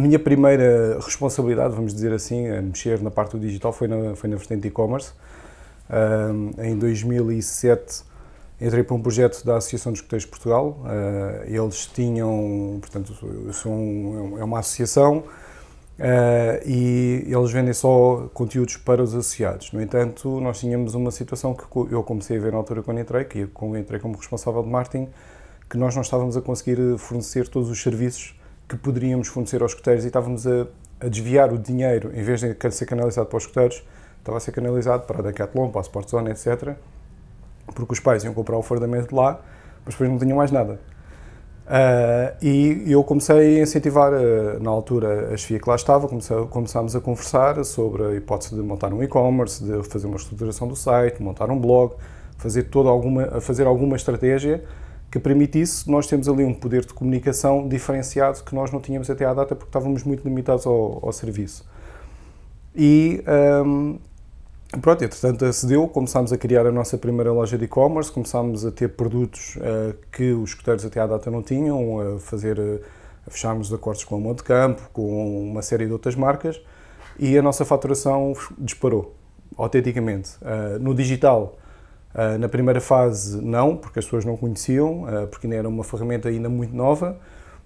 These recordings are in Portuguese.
minha primeira responsabilidade, vamos dizer assim, a mexer na parte do digital foi na, foi na vertente e-commerce. Um, ah, em 2007 entrei para um projeto da Associação dos Coteiros de Portugal. Uh, eles tinham, portanto, são, é uma associação uh, e eles vendem só conteúdos para os associados. No entanto, nós tínhamos uma situação que eu comecei a ver na altura quando entrei, que eu entrei como responsável de marketing, que nós não estávamos a conseguir fornecer todos os serviços que poderíamos fornecer aos escuteiros e estávamos a, a, desviar o dinheiro, em vez de ser canalizado para os escuteiros, estava a ser canalizado para a Decathlon, para a Sportzone, etc. Porque os pais iam comprar o fardamento de lá, mas depois não tinham mais nada. Uh, e eu comecei a incentivar, uh, na altura, a chefia que lá estava, comecei, começámos a conversar sobre a hipótese de montar um e-commerce, de fazer uma estruturação do site, montar um blog, fazer, toda alguma, fazer alguma estratégia que permitisse nós temos ali um poder de comunicação diferenciado que nós não tínhamos até à data porque estávamos muito limitados ao, ao serviço. E um, pronto, entretanto acedeu, começámos a criar a nossa primeira loja de e-commerce, começámos a ter produtos uh, que os escuteiros até à data não tinham, a fazer, a fecharmos acordos com a Monte Campo, com uma série de outras marcas e a nossa faturação disparou, autenticamente. Uh, no digital, ah, na primeira fase, não, porque as pessoas não conheciam, ah, porque ainda era uma ferramenta ainda muito nova,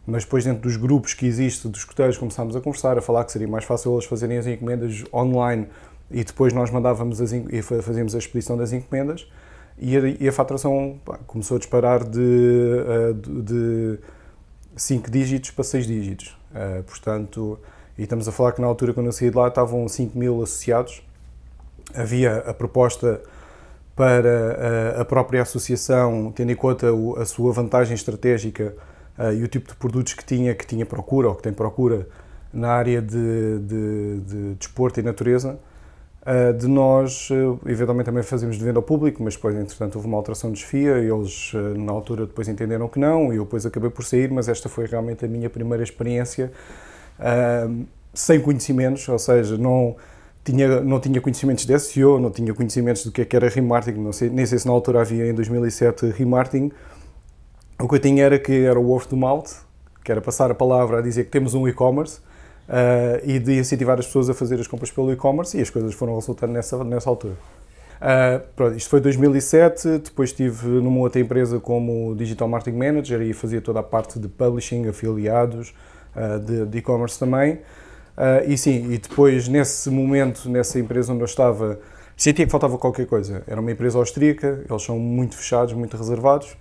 mas depois dentro dos grupos que existe dos escuteiros começámos a conversar, a falar que seria mais fácil eles fazerem as encomendas online e depois nós mandávamos as, e fazíamos a expedição das encomendas e a, e a faturação pá, começou a disparar de, ah, de 5 dígitos para 6 dígitos. Portanto, e estamos a falar que na altura quando eu saí de lá estavam 5 mil associados, havia a proposta para eh, a própria associação, tendo em conta a sua vantagem estratégica eh, e o tipo de produtos que tinha, que tinha procura ou que tem procura na área de, de, de desporto e natureza, eh, de nós, eventualmente também fazemos de venda ao público, mas depois, entretanto, houve uma alteração de desfia e eles, na altura, depois entenderam que não e eu depois acabei por sair, mas esta foi realmente a minha primeira experiência sem conhecimentos, ou seja, não tinha, não tinha conhecimentos de SEO, não tinha conhecimentos do que, é que era remarketing, não sei, nem sei se na altura havia em 2007 remarketing. O que eu tinha era que era o word do malte, que era passar a palavra a dizer que temos um e-commerce uh, e de incentivar as pessoas a fazer as compras pelo e-commerce e as coisas foram resultando nessa, nessa altura. Uh, pronto, isto foi 2007, depois estive numa outra empresa como Digital Marketing Manager e fazia toda a parte de publishing, afiliados, uh, de e-commerce também. Uh, e sim, e depois nesse momento, nessa empresa onde eu estava, sentia que faltava qualquer coisa. Era uma empresa austríaca, eles são muito fechados, muito reservados,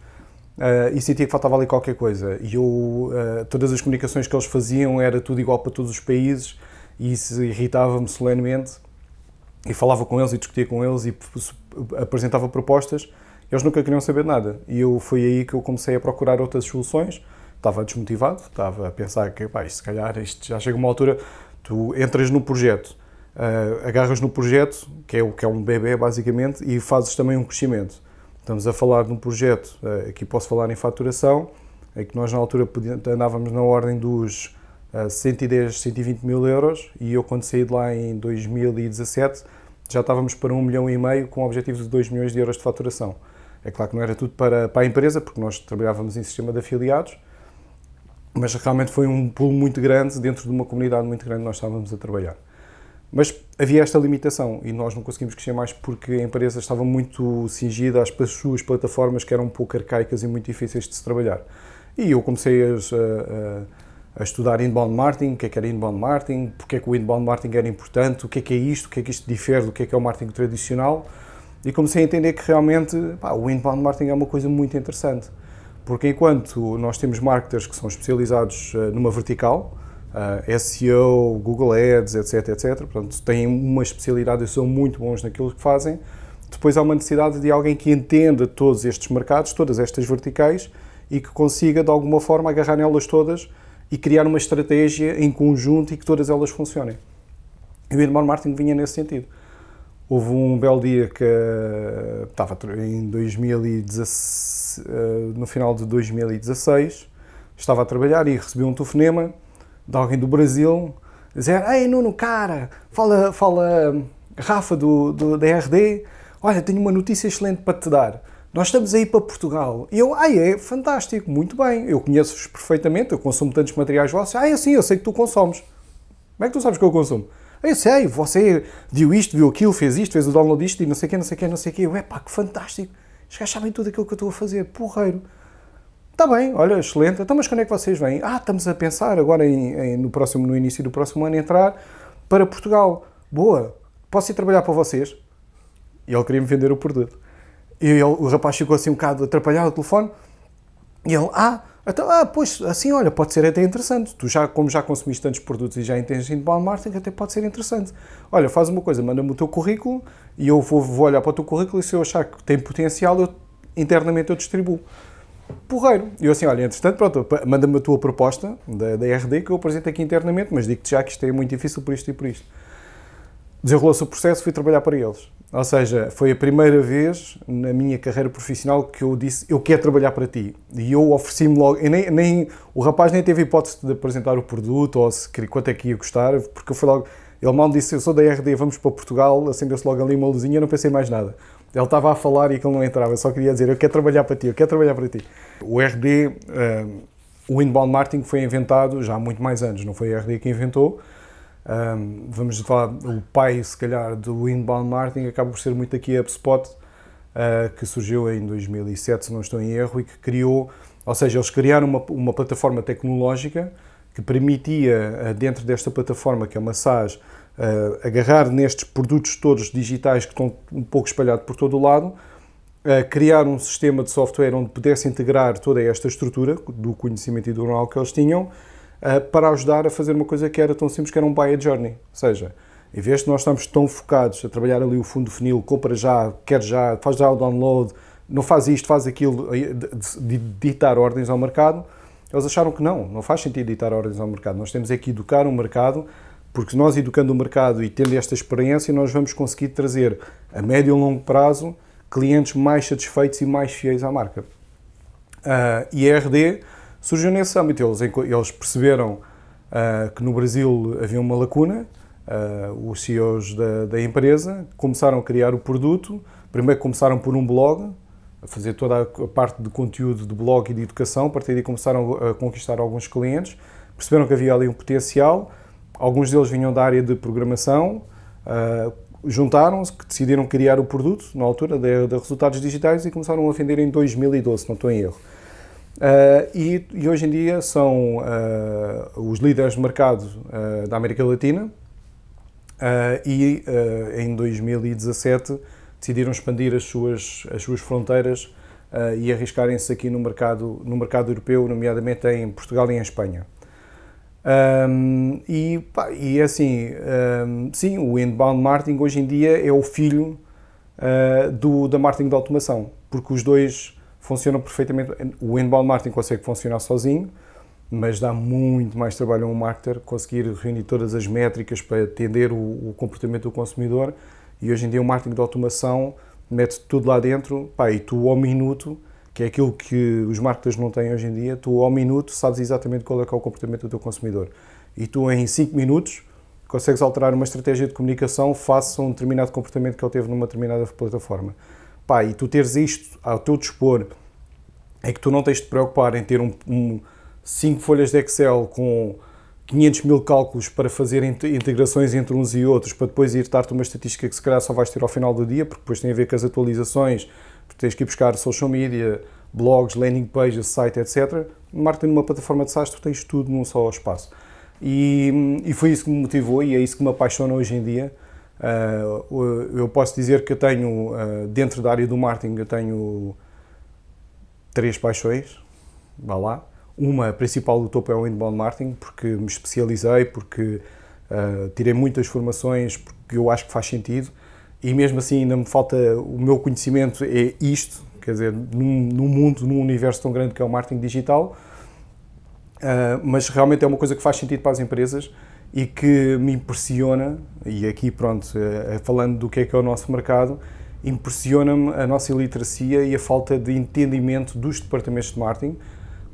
uh, e sentia que faltava ali qualquer coisa. E eu, uh, todas as comunicações que eles faziam era tudo igual para todos os países, e isso irritava-me solenemente. E falava com eles, e discutia com eles, e apresentava propostas. Eles nunca queriam saber nada. E eu, foi aí que eu comecei a procurar outras soluções estava desmotivado, estava a pensar que, pá, se calhar, isto já chega uma altura, tu entras no projeto, uh, agarras no projeto, que é, o, que é um bebê basicamente, e fazes também um crescimento. Estamos a falar de um projeto, uh, aqui posso falar em faturação, em que nós na altura andávamos na ordem dos uh, 110, 120 mil euros, e eu quando saí de lá em 2017, já estávamos para 1 milhão e meio com o objetivo de 2 milhões de euros de faturação. É claro que não era tudo para, para a empresa, porque nós trabalhávamos em sistema de afiliados, mas realmente foi um pulo muito grande dentro de uma comunidade muito grande que nós estávamos a trabalhar. Mas havia esta limitação e nós não conseguimos crescer mais porque a empresa estava muito cingida às suas plataformas que eram um pouco arcaicas e muito difíceis de se trabalhar. E eu comecei a, a, a estudar inbound marketing, o que é que era inbound marketing, porque é que o inbound marketing era importante, o que é que é isto, o que é que isto difere do que é que é o marketing tradicional. E comecei a entender que realmente pá, o inbound marketing é uma coisa muito interessante. Porque enquanto nós temos marketers que são especializados eh, numa vertical, eh, SEO, Google Ads, etc, etc, portanto, têm uma especialidade e são muito bons naquilo que fazem, depois há uma necessidade de alguém que entenda todos estes mercados, todas estas verticais e que consiga de alguma forma agarrar nelas todas e criar uma estratégia em conjunto e que todas elas funcionem. E o Edmond Martin vinha nesse sentido. Houve um belo dia que eh, estava em 2017 eh, no final de 2016, estava a trabalhar e recebi um telefonema de alguém do Brasil dizer: Ei, Nuno, cara, fala, fala eh, Rafa do, do, da RD, olha, tenho uma notícia excelente para te dar. Nós estamos aí para Portugal. E eu, ai, é fantástico, muito bem, eu conheço-vos perfeitamente, eu consumo tantos materiais vossos. Ah, é assim, eu sei que tu consomes. Como é que tu sabes que eu consumo? Ah, eu sei, você viu isto, viu aquilo, fez isto, fez o download disto e não sei o quê, não sei o quê, não sei o quê. Ué, pá, que fantástico. Os gajos sabem tudo aquilo que eu estou a fazer, porreiro. Está bem, olha, excelente. Então, mas quando é que vocês vêm? Ah, estamos a pensar agora em, em, no, próximo, no início do próximo ano entrar para Portugal. Boa, posso ir trabalhar para vocês? E ele queria-me vender o produto. E ele, o rapaz ficou assim um bocado atrapalhado ao telefone. E ele, ah, então, ah, pois, assim, olha, pode ser até interessante. Tu já, como já consumiste tantos produtos e já entendes de inbound marketing, até pode ser interessante. Olha, faz uma coisa, manda-me o teu currículo e eu vou, vou olhar para o teu currículo e se eu achar que tem potencial, eu, internamente eu distribuo. Porreiro. E eu assim, olha, entretanto, pronto, manda-me a tua proposta da, da RD que eu apresento aqui internamente, mas digo-te já que isto é muito difícil por isto e por isto. Desenrolou-se o processo, fui trabalhar para eles. Ou seja, foi a primeira vez na minha carreira profissional que eu disse eu quero trabalhar para ti. E eu ofereci-me logo. E nem, nem, o rapaz nem teve hipótese de apresentar o produto ou se, quanto é que ia custar, porque eu fui logo. Ele mal me disse eu sou da RD, vamos para Portugal, acendeu-se logo ali uma luzinha, eu não pensei mais nada. Ele estava a falar e aquilo não entrava, só queria dizer eu quero trabalhar para ti, eu quero trabalhar para ti. O RD, um, eh, o inbound marketing foi inventado já há muito mais anos, não foi a RD que inventou um, vamos falar, o pai, se calhar, do inbound marketing acaba por ser muito aqui a HubSpot, uh, ah, que surgiu em 2007, se não estou em erro, e que criou, ou seja, eles criaram uma, uma plataforma tecnológica que permitia, ah, dentro desta plataforma, que é uma SaaS, uh, agarrar nestes produtos todos digitais que estão um pouco espalhados por todo o lado, uh, criar um sistema de software onde pudesse integrar toda esta estrutura do conhecimento e do know que eles tinham, eh, para ajudar a fazer uma coisa que era tão simples que era um buy a journey. Ou seja, em vez de nós estamos tão focados a trabalhar ali o fundo do funil, compra já, quer já, faz já o download, não faz isto, faz aquilo, de ditar ordens ao mercado, eles acharam que não, não faz sentido ditar ordens ao mercado. Nós temos é que educar o mercado, porque nós educando o mercado e tendo esta experiência, nós vamos conseguir trazer a médio e longo prazo clientes mais satisfeitos e mais fiéis à marca. Uh, e a RD surgiu nesse âmbito. Eles, eles perceberam uh, que no Brasil havia uma lacuna, uh, os CEOs da, da, empresa começaram a criar o produto. Primeiro começaram por um blog, a fazer toda a parte de conteúdo de blog e de educação. A partir daí começaram a conquistar alguns clientes, perceberam que havia ali um potencial. Alguns deles vinham da área de programação, uh, juntaram-se, que decidiram criar o produto, na altura, da Resultados Digitais e começaram a vender em 2012, não estou em erro. Uh, e, e, hoje em dia são uh, os líderes de mercado uh, da América Latina e em 2017 decidiram expandir as suas, as suas fronteiras e arriscarem-se aqui no mercado, no mercado europeu, nomeadamente em Portugal e em Espanha. Um, ehm, e, pá, e é assim, um, ehm, sim, o inbound marketing hoje em dia é o filho do, da marketing de automação, porque os dois funcionam perfeitamente. O inbound marketing consegue funcionar sozinho, mas dá muito mais trabalho a um marketer conseguir reunir todas as métricas para atender o, o comportamento do consumidor. E hoje em dia o marketing de automação mete tudo lá dentro, pá, e tu ao minuto, que é aquilo que os marketers não têm hoje em dia, tu ao minuto sabes exatamente qual é, é o comportamento do teu consumidor. E tu em 5 minutos consegues alterar uma estratégia de comunicação face a um determinado comportamento que ele teve numa determinada plataforma pá, e tu teres isto ao teu dispor, é que tu não tens de te preocupar em ter um, um, cinco folhas de Excel com 500 mil cálculos para fazer integrações entre uns e outros, para depois ir dar-te uma estatística que se calhar só vais ter ao final do dia, porque depois tem a ver com as atualizações, porque tens que ir buscar social media, blogs, landing pages, site, etc. Marketing numa plataforma de SaaS, tu tens tudo num só espaço. E, e foi isso que me motivou e é isso que me apaixona hoje em dia ah, eu posso dizer que eu tenho, ah, dentro da área do marketing, eu tenho três paixões, vá lá. Uma, principal do topo é o inbound marketing, porque me especializei, porque ah, tirei muitas formações, porque eu acho que faz sentido. E mesmo assim ainda me falta, o meu conhecimento é isto, quer dizer, num, num mundo, num universo tão grande que é o marketing digital, uh, mas realmente é uma coisa que faz sentido para as empresas e que me impressiona, e aqui pronto, eh, eh, falando do que é que é o nosso mercado, impressiona-me a nossa iliteracia e a falta de entendimento dos departamentos de marketing,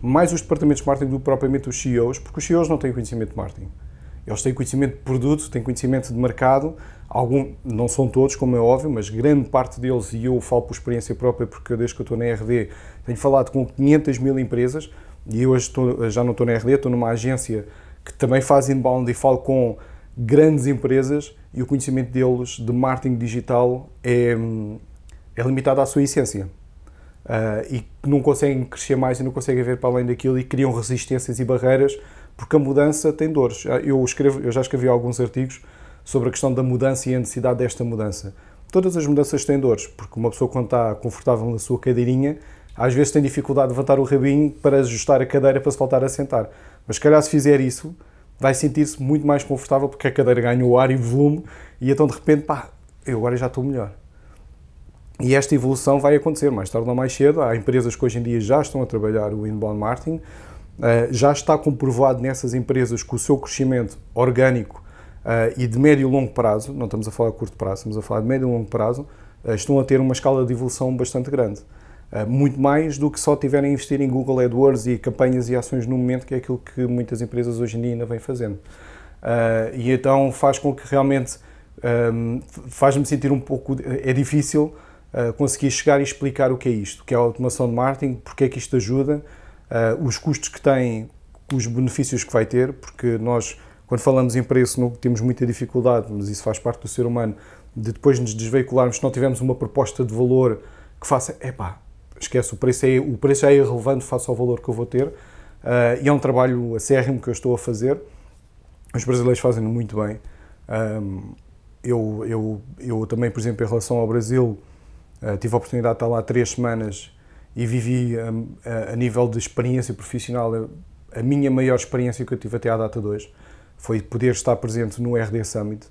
mais os departamentos de marketing do que propriamente os CEOs, porque os CEOs não têm conhecimento de marketing. Eles têm conhecimento de produto, têm conhecimento de mercado, algum, não são todos, como é óbvio, mas grande parte deles, e eu falo por experiência própria, porque desde que eu estou na RD tenho falado com 500 mil empresas, e hoje estou, já não estou na RD, estou numa agência que também faz inbound e falo com grandes empresas e o conhecimento deles de marketing digital é, é limitado à sua essência. Uh, e não conseguem crescer mais e não conseguem ver para além daquilo e criam resistências e barreiras porque a mudança tem dores. Ah, eu, escrevo, eu já escrevi alguns artigos sobre a questão da mudança e a necessidade desta mudança. Todas as mudanças têm dores, porque uma pessoa quando está confortável na sua cadeirinha, às vezes tem dificuldade de levantar o rabinho para ajustar a cadeira para se voltar a sentar. Mas se calhar se fizer isso, vai sentir-se muito mais confortável porque a cadeira o ar e o volume e então de repente, pá, eu agora já estou melhor. E esta evolução vai acontecer mais tarde ou mais cedo. Há empresas que hoje em dia já estão a trabalhar o inbound marketing, eh, já está comprovado nessas empresas que o seu crescimento orgânico eh, e de médio e longo prazo, não estamos a falar de curto prazo, estamos a falar de médio e longo prazo, eh, estão a ter uma escala de evolução bastante grande. Eh, muito mais do que só tiverem a investir em Google AdWords e campanhas e ações no momento, que é aquilo que muitas empresas hoje em dia ainda vêm fazendo. Eh, e então faz com que realmente ehm, faz-me sentir um pouco. É difícil eh, conseguir chegar e explicar o que é isto, o que é a automação de marketing, porque é que isto ajuda, os custos que tem, os benefícios que vai ter, porque nós, quando falamos em preço, não temos muita dificuldade, mas isso faz parte do ser humano, de depois nos desveicularmos, se não tivermos uma proposta de valor que faça, epá, esquece, o preço, é, o preço já é irrelevante face ao valor que eu vou ter uh, e é um trabalho acérrimo que eu estou a fazer. Os brasileiros fazem muito bem. Um, ah, eu, eu, eu também, por exemplo, em relação ao Brasil, uh, tive a oportunidade de estar lá três semanas e vivi um, a, a, nível de experiência profissional a, minha maior experiência que eu tive até à data 2 foi poder estar presente no RD Summit.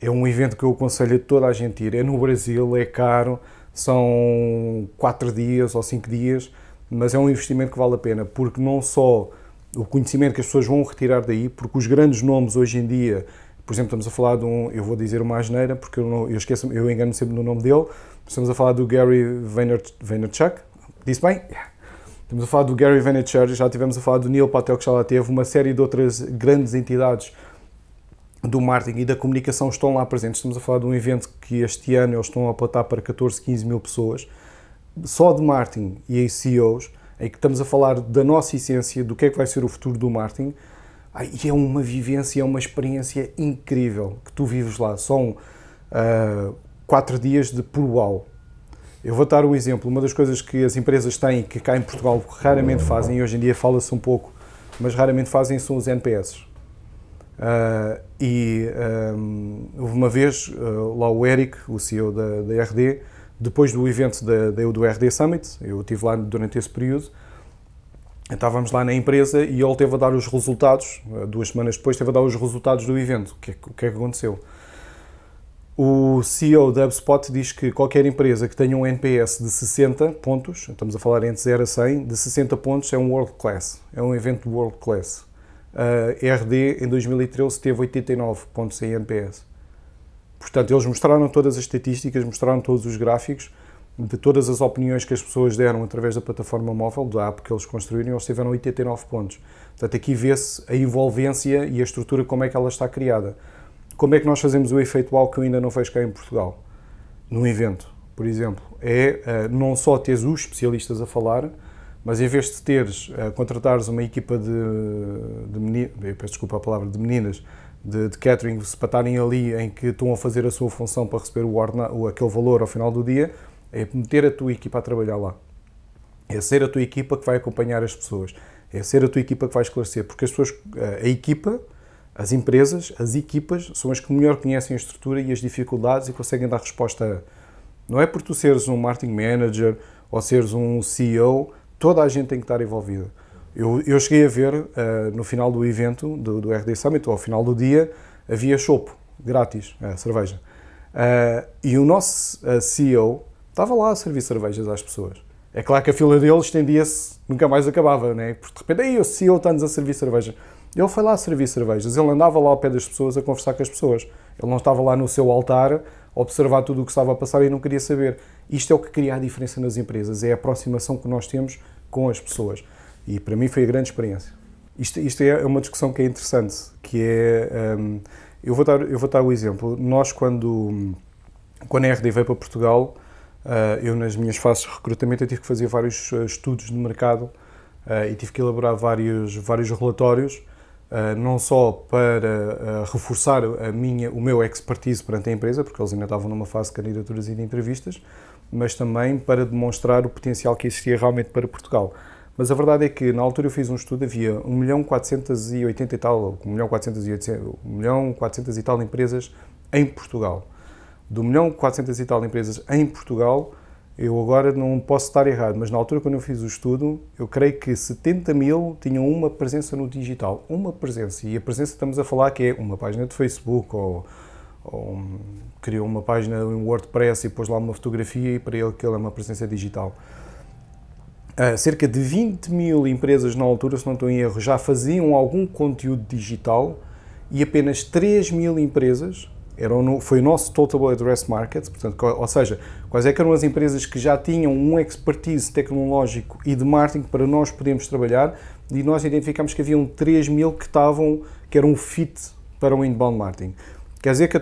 É um evento que eu aconselho a toda a gente ir. É no Brasil, é caro, são quatro dias ou cinco dias, mas é um investimento que vale a pena, porque não só o conhecimento que as pessoas vão retirar daí, porque os grandes nomes hoje em dia, por exemplo, estamos a falar de um, eu vou dizer uma asneira, porque eu, não, eu esqueço, eu engano sempre no nome dele, estamos a falar do Gary Vaynerchuk, disse bem? Yeah. Estamos a falar do Gary Vaynerchuk, já tivemos a falar do Neil Patel, que já lá teve, uma série de outras grandes entidades do marketing e da comunicação estão lá presentes. Estamos a falar de um evento que este ano eles estão a apontar para 14, 15 mil pessoas, só de marketing e CEOs, em que estamos a falar da nossa essência, do que é que vai ser o futuro do marketing. E é uma vivência, é uma experiência incrível que tu vives lá. São uh, quatro dias de por uau. Eu vou dar um exemplo. Uma das coisas que as empresas têm, que cá em Portugal raramente fazem, e hoje em dia fala-se um pouco, mas raramente fazem, são os NPS. Uh, e um, ah, houve uma vez uh, lá o Eric, o CEO da, da RD, depois do evento da, da, do RD Summit, eu estive lá durante esse período, estávamos lá na empresa e ele teve a dar os resultados, duas semanas depois, teve a dar os resultados do evento. O que, é o que é que aconteceu? O CEO da HubSpot diz que qualquer empresa que tenha um NPS de 60 pontos, estamos a falar entre 0 a 100, de 60 pontos é um world class, é um evento world class a eh, RD em 2013 teve 89 pontos em NPS. Portanto, eles mostraram todas as estatísticas, mostraram todos os gráficos de todas as opiniões que as pessoas deram através da plataforma móvel, da app que eles construíram, eles tiveram 89 pontos. Portanto, aqui vê-se a envolvência e a estrutura, como é que ela está criada. Como é que nós fazemos o efeito wow que eu ainda não vejo cá em Portugal? Num evento, por exemplo. É eh, não só ter os especialistas a falar, mas em vez de teres, uh, contratares uma equipa de, de meninas, peço desculpa a palavra, de meninas, de, de catering, se estarem ali em que estão a fazer a sua função para receber o orna, o, aquele valor ao final do dia, é meter a tua equipa a trabalhar lá. É ser a tua equipa que vai acompanhar as pessoas. É ser a tua equipa que vai esclarecer. Porque as pessoas, a, eh, a equipa, as empresas, as equipas, são as que melhor conhecem a estrutura e as dificuldades e conseguem dar resposta a. Não é por tu seres um marketing manager ou seres um CEO toda a gente tem que estar envolvida. Eu, eu cheguei a ver uh, no final do evento do, do RD Summit, ou ao final do dia, havia chopp grátis, uh, cerveja. Uh, e o nosso CEO estava lá a servir cervejas às pessoas. É claro que a fila dele estendia-se, nunca mais acabava, né? Porque de repente, aí o CEO está-nos a servir cerveja. Ele foi lá a servir cervejas, ele andava lá ao pé das pessoas a conversar com as pessoas. Ele não estava lá no seu altar observar tudo o que estava a passar e não queria saber. Isto é o que cria a diferença nas empresas, é a aproximação que nós temos com as pessoas. E para mim foi a grande experiência. Isto, isto é uma discussão que é interessante, que é... Um, eu, vou dar, eu vou dar o um exemplo. Nós, quando, quando a RD veio para Portugal, Uh, eu, nas minhas fases de recrutamento, tive que fazer vários ah, estudos de mercado uh, e tive que elaborar vários, vários relatórios eh, não só para eh, reforçar a minha, o meu expertise perante a empresa, porque eles ainda estavam numa fase de candidaturas e de entrevistas, mas também para demonstrar o potencial que existia realmente para Portugal. Mas a verdade é que na altura eu fiz um estudo, havia 1 milhão 480 e tal, 1 milhão milhão 400 e tal empresas em Portugal. Do 1 milhão 400 e tal empresas em Portugal, eu agora não posso estar errado, mas na altura quando eu fiz o estudo, eu creio que 70 mil tinham uma presença no digital. Uma presença. E a presença estamos a falar que é uma página de Facebook ou, ou criou uma página em WordPress e pôs lá uma fotografia e para ele aquilo é uma presença digital. Uh, cerca de 20 mil empresas na altura, se não estou em erro, já faziam algum conteúdo digital e apenas 3 mil empresas era no, foi o nosso Total Address Market, portanto, ou seja, quais é eram as empresas que já tinham um expertise tecnológico e de marketing para nós podermos trabalhar e nós identificamos que haviam 3 mil que estavam, que eram fit para o inbound marketing. Quer dizer que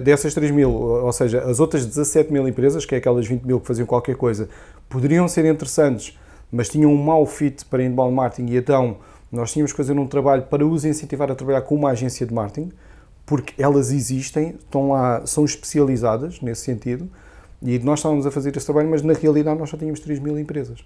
dessas 3 mil, ou seja, as outras 17 mil empresas, que é aquelas 20 mil que faziam qualquer coisa, poderiam ser interessantes, mas tinham um mau fit para inbound marketing e então nós tínhamos que fazer um trabalho para os incentivar a trabalhar com uma agência de marketing porque elas existem, estão lá, são especializadas nesse sentido, e nós estávamos a fazer esse trabalho, mas na realidade nós só tínhamos 3 mil empresas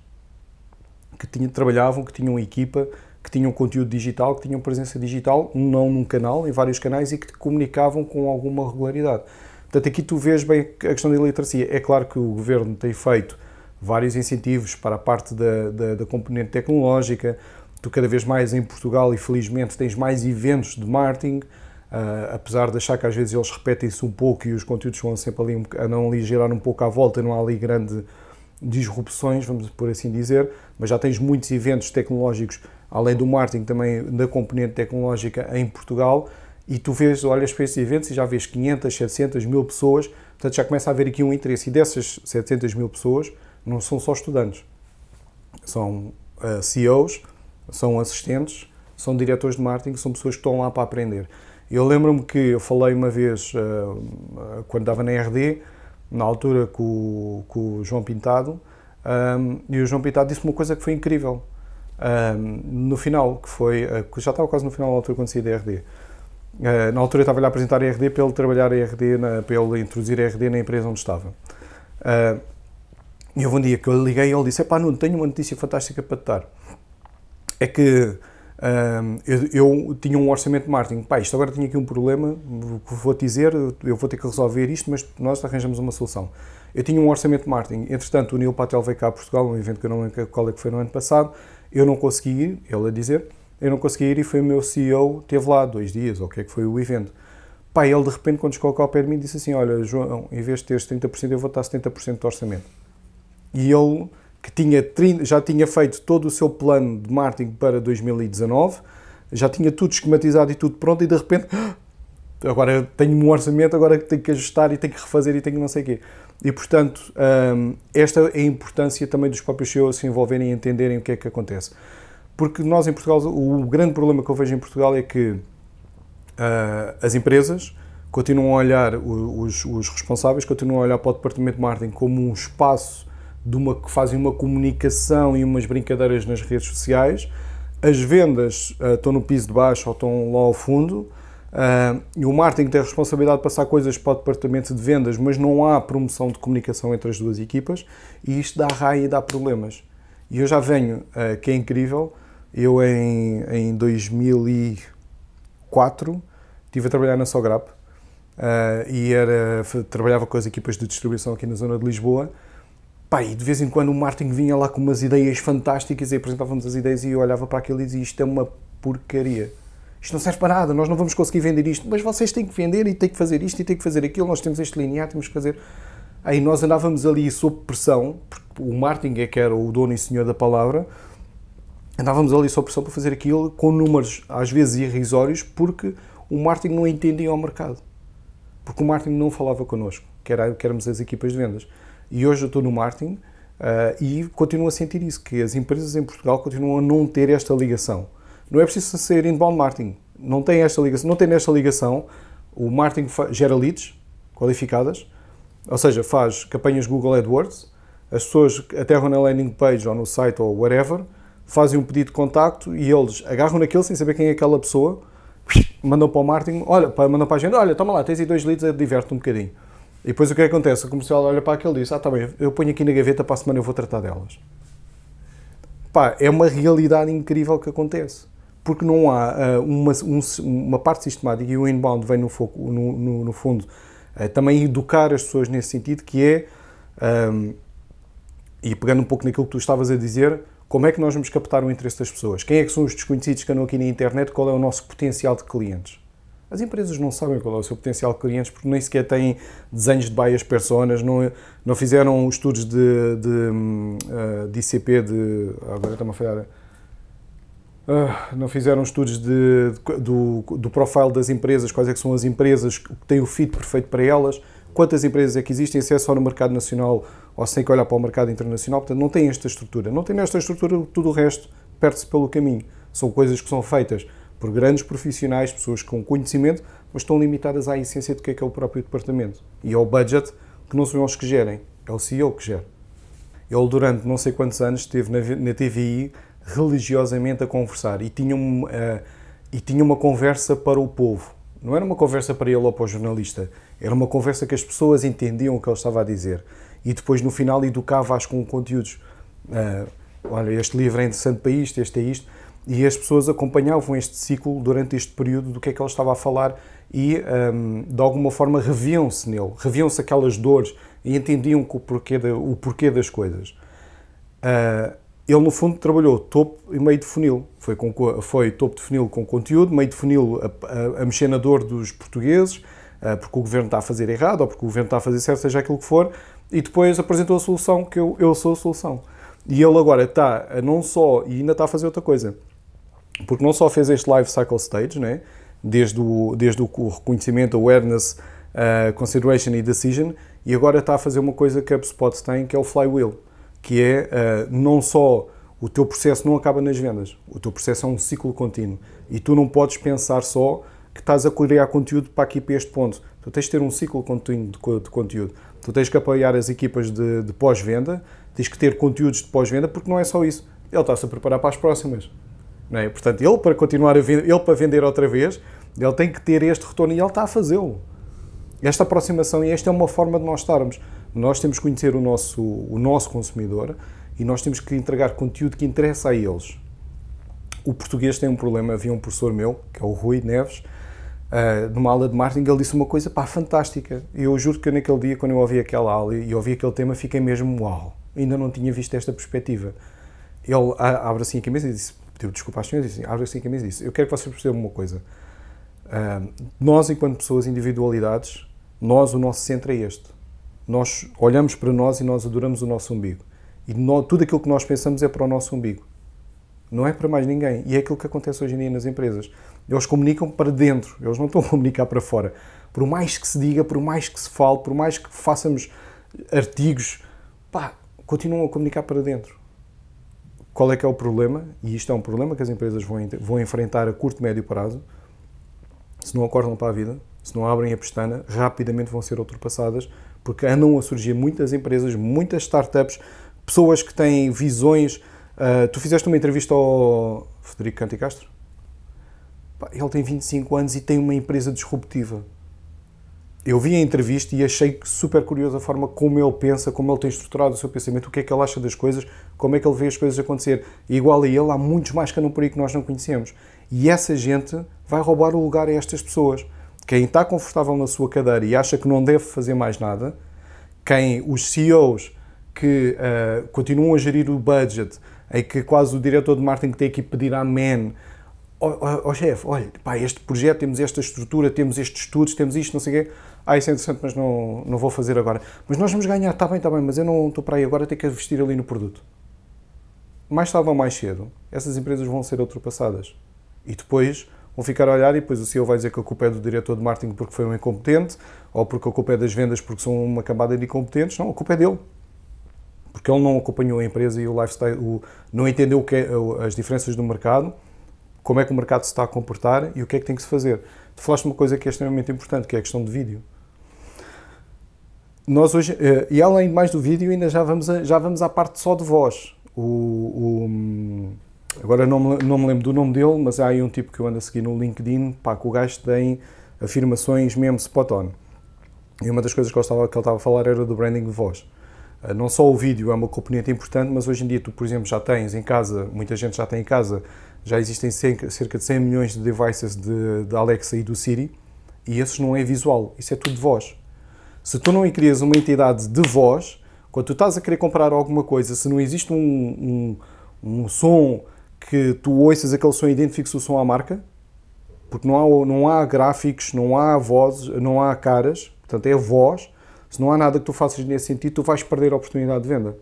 que trabalhavam, que tinham equipa, que tinham conteúdo digital, que tinham presença digital, não num canal, em vários canais e que comunicavam com alguma regularidade. Portanto, aqui tu vês bem a questão da literacia. É claro que o governo tem feito vários incentivos para a parte da, da, da componente tecnológica. Tu, cada vez mais em Portugal, e felizmente, tens mais eventos de marketing. Uh, apesar de achar que às vezes eles repetem-se um pouco e os conteúdos vão sempre ali a não ali girar um pouco à volta, não há ali grande disrupções, vamos por assim dizer, mas já tens muitos eventos tecnológicos, além do marketing também da componente tecnológica em Portugal, e tu vês, olhas para esses eventos e já vês 500, 700 mil pessoas, portanto já começa a haver aqui um interesse, e dessas 700 mil pessoas não são só estudantes, são uh, ah, CEOs, são assistentes, são diretores de marketing, são pessoas que estão lá para aprender. Eu lembro-me que eu falei uma vez, eh, quando estava na RD, na altura com, com o João Pintado, ehm, e o João Pintado disse uma coisa que foi incrível. Ehm, no final, que foi, eh, já estava quase no final da altura quando saí da RD, eh, na altura eu estava-lhe a apresentar a RD para ele trabalhar a RD, na, para ele introduzir a RD na empresa onde estava. E houve um dia que eu liguei e ele disse: pá Nuno, tenho uma notícia fantástica para te dar. É que eu, eu, tinha um orçamento de marketing, pá, isto agora tinha aqui um problema, vou-te dizer, eu vou ter que resolver isto, mas nós arranjamos uma solução. Eu tinha um orçamento de marketing, entretanto o Neil Patel veio cá a Portugal, um evento que eu não lembro qual é que foi no ano passado, eu não consegui ir, ele a dizer, eu não consegui ir e foi o meu CEO, teve lá dois dias, ou o que é que foi o evento. Pá, ele de repente quando chegou cá ao pé de mim disse assim, olha João, em vez de teres 30% eu vou estar 70% do orçamento. E ele que tinha, já tinha feito todo o seu plano de marketing para 2019, já tinha tudo esquematizado e tudo pronto, e de repente, agora tenho um orçamento, agora tenho que ajustar e tenho que refazer e tenho que não sei o quê. E portanto, hum, esta é a importância também dos próprios CEOs se envolverem e entenderem o que é que acontece. Porque nós em Portugal, o grande problema que eu vejo em Portugal é que ah, as empresas continuam a olhar, os, os responsáveis continuam a olhar para o departamento de marketing como um espaço de uma, que fazem uma comunicação e umas brincadeiras nas redes sociais. As vendas uh, estão no piso de baixo ou estão lá ao fundo. Uh, e o marketing tem a responsabilidade de passar coisas para o departamento de vendas, mas não há promoção de comunicação entre as duas equipas e isto dá raio e dá problemas. E eu já venho, uh, que é incrível, eu em, em 2004 estive a trabalhar na Sograp uh, e era, trabalhava com as equipas de distribuição aqui na zona de Lisboa Pá, e de vez em quando o Martin vinha lá com umas ideias fantásticas e apresentava-nos as ideias e eu olhava para aquilo e dizia isto é uma porcaria. Isto não serve para nada, nós não vamos conseguir vender isto, mas vocês têm que vender e têm que fazer isto e têm que fazer aquilo, nós temos este linear, temos que fazer. Aí nós andávamos ali sob pressão, porque o Martin é que era o dono e senhor da palavra, andávamos ali sob pressão para fazer aquilo com números às vezes irrisórios, porque o Martin não entendia o mercado. Porque o Martin não falava connosco, que, era, que éramos as equipas de vendas. E hoje eu estou no marketing uh, e continuo a sentir isso, que as empresas em Portugal continuam a não ter esta ligação. Não é preciso ser inbound marketing, não tem esta ligação, não tem esta ligação. O marketing gera leads qualificadas, ou seja, faz campanhas Google AdWords, as pessoas aterram na landing page ou no site ou whatever, fazem um pedido de contacto e eles agarram naquele sem saber quem é aquela pessoa, mandam para o marketing, olha, mandam para a agenda, olha, toma lá, tens aí dois leads, diverte-te um bocadinho. E depois o é que acontece? O comercial olha para aquilo e diz: Ah, está bem, eu ponho aqui na gaveta, para a semana eu vou tratar delas. Pá, é uma realidade incrível que acontece. Porque não há uh, uma, um, uma parte sistemática, e o inbound vem no, foco, no, no, no fundo uh, também educar as pessoas nesse sentido, que é, um, e pegando um pouco naquilo que tu estavas a dizer, como é que nós vamos captar o interesse das pessoas? Quem é que são os desconhecidos que andam aqui na internet? Qual é o nosso potencial de clientes? As empresas não sabem qual é o seu potencial de clientes porque nem sequer têm desenhos de baias personas, não, não fizeram estudos de, de, hum, eh, de ICP, de. Ah, agora está-me a falhar. Uh, não fizeram estudos de, de, do, do profile das empresas, quais é que são as empresas que têm o fit perfeito para elas, quantas empresas é que existem, se é só no mercado nacional ou se tem que olhar para o mercado internacional. Portanto, não tem esta estrutura. Não tem esta estrutura, tudo o resto perde-se pelo caminho. São coisas que são feitas por grandes profissionais, pessoas com conhecimento, mas estão limitadas à essência do que é que é o próprio departamento e ao é budget que não são eles que gerem, é o CEO que gera. Ele, durante não sei quantos anos, esteve na, na TVI religiosamente a conversar e tinha, um, uh, e tinha uma conversa para o povo. Não era uma conversa para ele ou para o jornalista, era uma conversa que as pessoas entendiam o que ele estava a dizer. E depois, no final, educava-as com conteúdos. Uh, olha, este livro é interessante para isto, este é isto e as pessoas acompanhavam este ciclo durante este período do que é que ele estava a falar e um, de alguma forma reviam-se nele, reviam-se aquelas dores e entendiam o porquê, de, o porquê das coisas. Uh, ele no fundo trabalhou topo e meio de funil, foi, com, foi topo de funil com conteúdo, meio de funil a, a, a mexer na dor dos portugueses, uh, porque o governo está a fazer errado ou porque o governo está a fazer certo, seja aquilo que for, e depois apresentou a solução que eu, eu sou a solução. E ele agora está não só, e ainda está a fazer outra coisa, porque não só fez este life cycle stage, né? desde, o, desde o reconhecimento, awareness, uh, consideration e decision, e agora está a fazer uma coisa que a HubSpot tem, que é o flywheel, que é uh, não só o teu processo não acaba nas vendas, o teu processo é um ciclo contínuo e tu não podes pensar só que estás a criar conteúdo para aqui para este ponto. Tu tens de ter um ciclo contínuo de, de conteúdo. Tu tens que apoiar as equipas de, de pós-venda, tens que ter conteúdos de pós-venda, porque não é só isso. Ele está-se a preparar para as próximas. Não é? Portanto, ele para continuar a vender, ele para vender outra vez, ele tem que ter este retorno e ele está a fazê-lo. Esta aproximação e esta é uma forma de nós estarmos. Nós temos que conhecer o nosso, o nosso consumidor e nós temos que entregar conteúdo que interessa a eles. O português tem um problema. Havia um professor meu, que é o Rui Neves, uh, numa aula de marketing, ele disse uma coisa pá, fantástica. E eu juro que naquele dia, quando eu ouvi aquela aula e ouvi aquele tema, fiquei mesmo uau, ainda não tinha visto esta perspectiva. Ele abre assim a cabeça e disse: pediu tipo, desculpa assim. às senhoras e disse, às que me disse, eu quero que vocês percebam uma coisa. Uh, nós, enquanto pessoas, individualidades, nós, o nosso centro é este. Nós olhamos para nós e nós adoramos o nosso umbigo. E tudo aquilo que nós pensamos é para o nosso umbigo. Não é para mais ninguém. E é aquilo que acontece hoje em dia nas empresas. Eles comunicam para dentro, eles não estão a comunicar para fora. Por mais que se diga, por mais que se fale, por mais que façamos artigos, pá, continuam a comunicar para dentro. Qual é que é o problema? E isto é um problema que as empresas vão, vão enfrentar a curto e médio prazo. Se não acordam para a vida, se não abrem a pestana, rapidamente vão ser ultrapassadas, porque andam a surgir muitas empresas, muitas startups, pessoas que têm visões. Uh, tu fizeste uma entrevista ao Federico Canticastro? Ele tem 25 anos e tem uma empresa disruptiva eu vi a entrevista e achei super curiosa a forma como ele pensa, como ele tem estruturado o seu pensamento, o que é que ele acha das coisas, como é que ele vê as coisas acontecer. E igual a ele, há muitos mais que andam por aí que nós não conhecemos. E essa gente vai roubar o lugar a estas pessoas. Quem está confortável na sua cadeira e acha que não deve fazer mais nada, quem, os CEOs que uh, continuam a gerir o budget, em que quase o diretor de marketing tem que pedir amém, ó oh, oh, oh, chefe, olha, pá, este projeto, temos esta estrutura, temos estes estudos, temos isto, não sei o quê ah, isso é interessante, mas não, não vou fazer agora. Mas nós vamos ganhar, está bem, está bem, mas eu não estou para aí agora, tenho que investir ali no produto. Mais tarde ou mais cedo, essas empresas vão ser ultrapassadas. E depois vão ficar a olhar e depois o CEO vai dizer que a culpa é do diretor de marketing porque foi um incompetente, ou porque a culpa é das vendas porque são uma camada de incompetentes. Não, a culpa é dele. Porque ele não acompanhou a empresa e o lifestyle, o, não entendeu o que é, as diferenças do mercado, como é que o mercado se está a comportar e o que é que tem que se fazer. Tu falaste uma coisa que é extremamente importante, que é a questão do vídeo. Nós hoje, eh, e além de mais do vídeo, ainda já vamos, a, já vamos à parte só de voz. O, o, agora não me, não me lembro do nome dele, mas há aí um tipo que eu ando a seguir no LinkedIn, pá, que o gajo tem afirmações mesmo spot on. E uma das coisas que, eu estava, que ele estava a falar era do branding de voz. Eh, não só o vídeo é uma componente importante, mas hoje em dia tu, por exemplo, já tens em casa, muita gente já tem em casa já existem cerca de 100 milhões de devices de, de Alexa e do Siri e esses não é visual, isso é tudo de voz. Se tu não crias uma entidade de voz, quando tu estás a querer comprar alguma coisa, se não existe um, um, um som que tu ouças aquele som e identifiques o som à marca, porque não há, não há gráficos, não há vozes, não há caras, portanto é voz. Se não há nada que tu faças nesse sentido, tu vais perder a oportunidade de venda.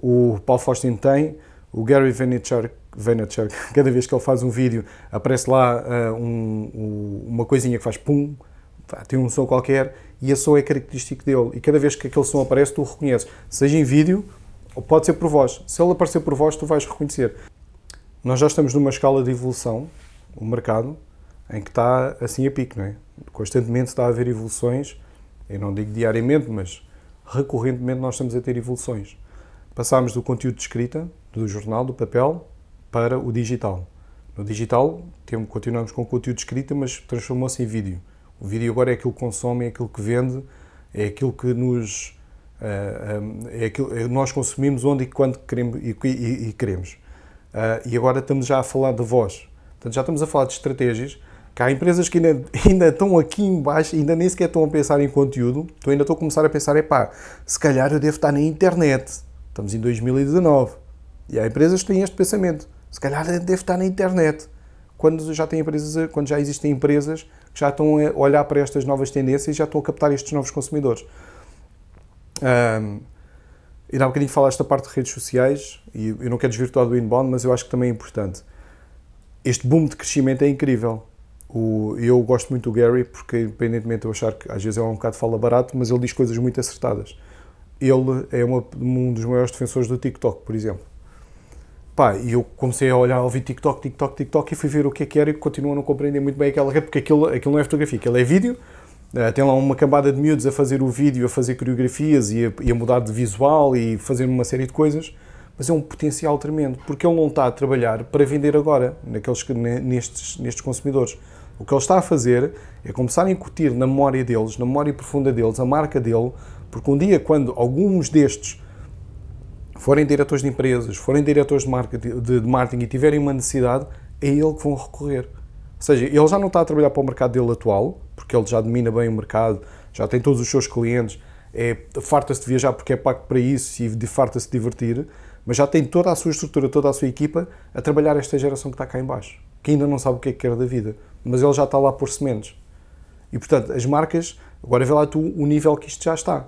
O Paul Faustin tem, o Gary Vaynerchuk Venture, cada vez que ele faz um vídeo, aparece lá uh, um, um, uma coisinha que faz pum, tem um som qualquer e esse som é característico dele. E cada vez que aquele som aparece, tu o reconheces, seja em vídeo ou pode ser por voz. Se ele aparecer por voz, tu vais reconhecer. Nós já estamos numa escala de evolução, o um mercado, em que está assim a pique, não é? Constantemente está a haver evoluções, eu não digo diariamente, mas recorrentemente nós estamos a ter evoluções. Passámos do conteúdo de escrita, do jornal, do papel, para o digital. No digital, temos, continuamos com o conteúdo escrito, mas transformou-se em vídeo. O vídeo agora é aquilo que consome, é aquilo que vende, é aquilo que nos. Eh, eh, é aquilo, eh, nós consumimos onde e quando queremos. E, e, e queremos. Uh, e agora estamos já a falar de voz. Portanto, já estamos a falar de estratégias. Que há empresas que ainda, ainda estão aqui embaixo, ainda nem sequer estão a pensar em conteúdo. Então, ainda estou a começar a pensar: epá, se calhar eu devo estar na internet. Estamos em 2019. E há empresas que têm este pensamento. Se calhar deve estar na internet. Quando já, tem empresas, quando já existem empresas que já estão a olhar para estas novas tendências e já estão a captar estes novos consumidores. Um, e há um bocadinho falaste esta parte de redes sociais, e eu não quero desvirtuar do inbound, mas eu acho que também é importante. Este boom de crescimento é incrível. O, eu gosto muito do Gary, porque independentemente de eu achar que às vezes é um bocado fala barato, mas ele diz coisas muito acertadas. Ele é uma, um dos maiores defensores do TikTok, por exemplo. Pá, e eu comecei a olhar, ouvir TikTok, TikTok, TikTok e fui ver o que é que era e continuo a não compreender muito bem aquela rede, porque aquilo, aquilo não é fotografia, aquilo é vídeo. Uh, tem lá uma cambada de miúdos a fazer o vídeo, a fazer coreografias e a, e a mudar de visual e fazer uma série de coisas, mas é um potencial tremendo, porque ele não está a trabalhar para vender agora, naqueles, nestes, nestes consumidores. O que ele está a fazer é começar a incutir na memória deles, na memória profunda deles, a marca dele, porque um dia, quando alguns destes forem diretores de empresas, forem diretores de marketing, de, de marketing e tiverem uma necessidade, é ele que vão recorrer. Ou seja, ele já não está a trabalhar para o mercado dele atual, porque ele já domina bem o mercado, já tem todos os seus clientes, é, farta-se de viajar porque é pago para isso e de farta-se de divertir, mas já tem toda a sua estrutura, toda a sua equipa a trabalhar esta geração que está cá em baixo, que ainda não sabe o que é que quer da vida, mas ele já está lá por sementes. E portanto, as marcas, agora vê lá tu o nível que isto já está.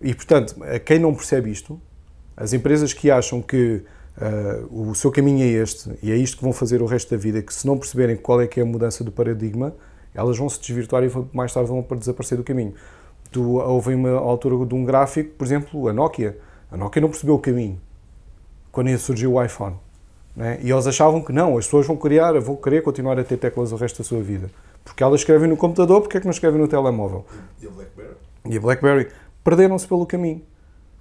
E portanto, a quem não percebe isto, as empresas que acham que uh, o seu caminho é este e é isto que vão fazer o resto da vida, que se não perceberem qual é que é a mudança do paradigma, elas vão se desvirtuar e mais tarde vão desaparecer do caminho. Tu houve uma altura de um gráfico, por exemplo, a Nokia. A Nokia não percebeu o caminho quando surgiu o iPhone. Né? E eles achavam que não, as pessoas vão criar, vão querer continuar a ter teclas o resto da sua vida. Porque elas escrevem no computador, porque é que não escrevem no telemóvel? E a BlackBerry? E a BlackBerry. Perderam-se pelo caminho.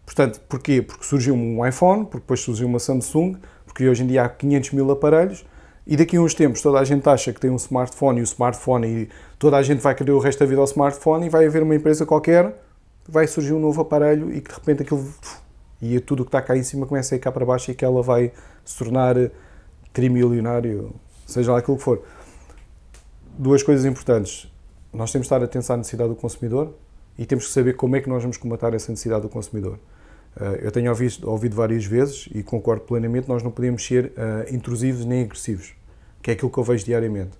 Portanto, porquê? Porque surgiu um iPhone, porque depois surgiu uma Samsung, porque hoje em dia há 500 mil aparelhos e daqui a uns tempos toda a gente acha que tem um smartphone e o smartphone e toda a gente vai querer o resto da vida ao smartphone e vai haver uma empresa qualquer, vai surgir um novo aparelho e que de repente aquilo e tudo o que está cá em cima começa a ir cá para baixo e que ela vai se tornar trimilionário, seja lá aquilo que for. Duas coisas importantes. Nós temos de estar atentos à necessidade do consumidor e temos que saber como é que nós vamos combatar essa necessidade do consumidor. Eh, eu tenho ouvido, ouvido várias vezes e concordo plenamente, nós não podemos ser eh, intrusivos nem agressivos, que é aquilo que eu vejo diariamente.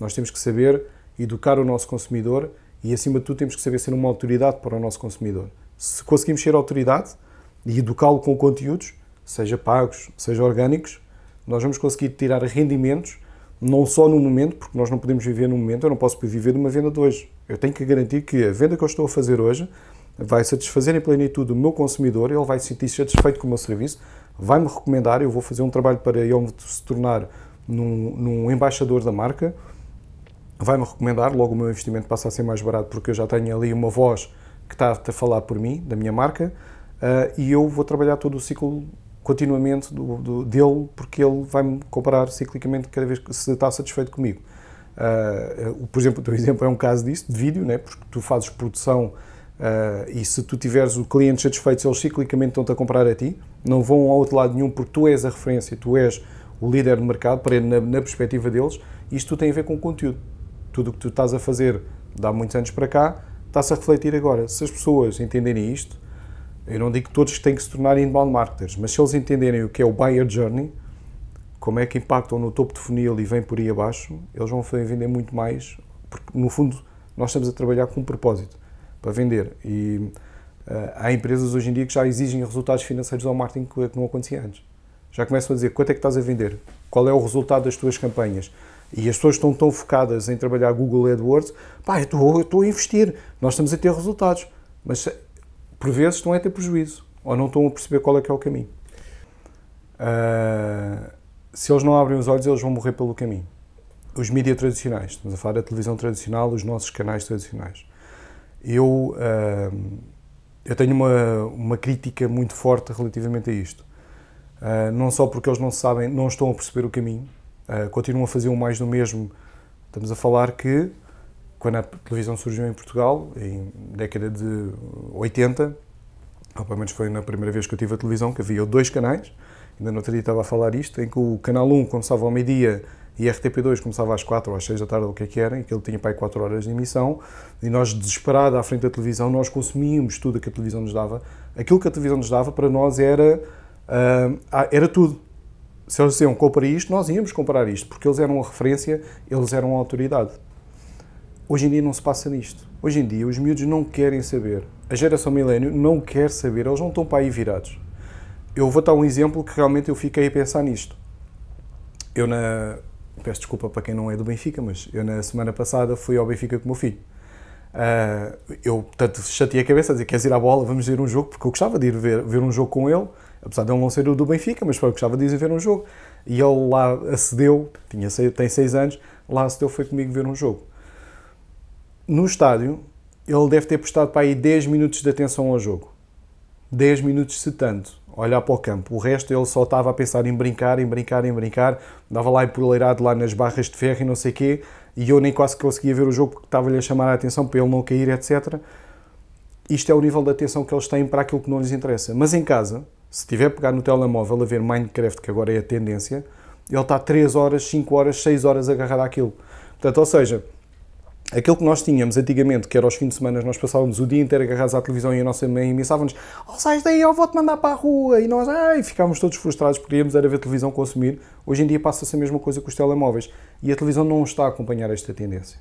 Nós temos que saber educar o nosso consumidor e, acima de tudo, temos que saber ser uma autoridade para o nosso consumidor. Se conseguimos ser autoridade e educá-lo com conteúdos, seja pagos, seja orgânicos, nós vamos conseguir tirar rendimentos, não só no momento, porque nós não podemos viver no momento, eu não posso viver de uma venda de hoje. Eu tenho que garantir que a venda que eu estou a fazer hoje vai satisfazer em plenitude o meu consumidor, ele vai sentir satisfeito com o meu serviço, vai-me recomendar, eu vou fazer um trabalho para ele se tornar num, num embaixador da marca, vai-me recomendar, logo o meu investimento passa a ser mais barato porque eu já tenho ali uma voz que está a falar por mim, da minha marca, uh, e eu vou trabalhar todo o ciclo continuamente do, do, dele, porque ele vai-me comparar ciclicamente cada vez que se está satisfeito comigo. Uh, por exemplo, o teu exemplo é um caso disso, de vídeo, né? porque tu fazes produção Uh, e se tu tiveres o cliente satisfeito, eles ciclicamente estão-te a comprar a ti, não vão a outro lado nenhum porque tu és a referência, tu és o líder de mercado, para na, na perspectiva deles, isto tem a ver com o conteúdo. Tudo o que tu estás a fazer dá muitos anos para cá, está-se a refletir agora. Se as pessoas entenderem isto, eu não digo que todos têm que se tornar inbound marketers, mas se eles entenderem o que é o buyer journey, como é que impactam no topo de funil e vêm por aí abaixo, eles vão vender muito mais, porque no fundo nós estamos a trabalhar com um propósito para vender. E uh, há empresas hoje em dia que já exigem resultados financeiros ao marketing que, não acontecia antes. Já começam a dizer quanto é que estás a vender, qual é o resultado das tuas campanhas. E as pessoas estão tão focadas em trabalhar Google AdWords, pá, eu estou, a investir, nós estamos a ter resultados. Mas por vezes estão a ter prejuízo, ou não estão a perceber qual é que é o caminho. Uh, se eles não abrem os olhos, eles vão morrer pelo caminho. Os mídias tradicionais, estamos a falar da televisão tradicional, os nossos canais tradicionais eu, uh, eu tenho uma, uma crítica muito forte relativamente a isto. Uh, não só porque eles não sabem, não estão a perceber o caminho, uh, continuam a fazer o mais do mesmo. Estamos a falar que, quando a televisão surgiu em Portugal, em década de 80, ou pelo menos foi na primeira vez que eu tive a televisão, que havia dois canais, ainda no outro dia estava a falar isto, em que o Canal 1 começava ao meio-dia e a RTP2 começava às 4 ou às 6 da tarde, ou o que é que era, e que ele tinha para aí 4 horas de emissão, e nós, desesperado à frente da televisão, nós consumíamos tudo o que a televisão nos dava. Aquilo que a televisão nos dava para nós era, uh, era tudo. Se eles diziam, compra isto, nós íamos comprar isto, porque eles eram a referência, eles eram a autoridade. Hoje em dia não se passa nisto. Hoje em dia os miúdos não querem saber. A geração milênio não quer saber, eles não estão para aí virados eu vou dar um exemplo que realmente eu fiquei a pensar nisto. Eu na peço desculpa para quem não é do Benfica, mas eu na semana passada fui ao Benfica com o meu filho. Uh, eu tanto chateei a cabeça a dizer queres ir à bola, vamos ver um jogo, porque eu gostava de ir ver, ver um jogo com ele, apesar de ele não ser o do Benfica, mas eu gostava de ir ver um jogo. E ele lá acedeu, tinha, tem 6 anos, lá acedeu, foi comigo ver um jogo. No estádio, ele deve ter prestado para aí 10 minutos de atenção ao jogo. 10 minutos se tanto olhar para o campo. O resto ele só estava a pensar em brincar, em brincar, em brincar, dava lá empoleirado lá nas barras de ferro e não sei o quê, e eu nem quase conseguia ver o jogo porque estava-lhe a chamar a atenção para ele não cair, etc. Isto é o nível de atenção que eles têm para aquilo que não lhes interessa. Mas em casa, se tiver a pegar no telemóvel a ver Minecraft, que agora é a tendência, ele está 3 horas, 5 horas, 6 horas agarrado àquilo. Portanto, ou seja, Aquilo que nós tínhamos antigamente, que era aos fins de semana, nós passávamos o dia inteiro agarrados à televisão e a nossa mãe ameaçava-nos: oh, sai daí, eu vou-te mandar para a rua. E nós, ai, ficávamos todos frustrados porque íamos era ver televisão consumir. Hoje em dia passa-se a mesma coisa com os telemóveis. E a televisão não está a acompanhar esta tendência.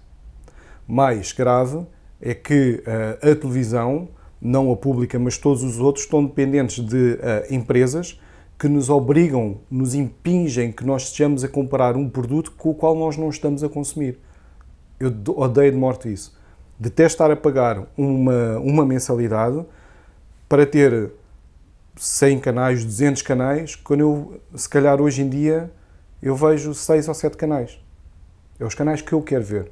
Mais grave é que uh, a televisão, não a pública, mas todos os outros, estão dependentes de uh, empresas que nos obrigam, nos impingem que nós estejamos a comprar um produto com o qual nós não estamos a consumir. Eu odeio de morte isso. Detesto estar a pagar uma, uma mensalidade para ter 100 canais, 200 canais, quando eu, se calhar hoje em dia, eu vejo 6 ou 7 canais. É os canais que eu quero ver.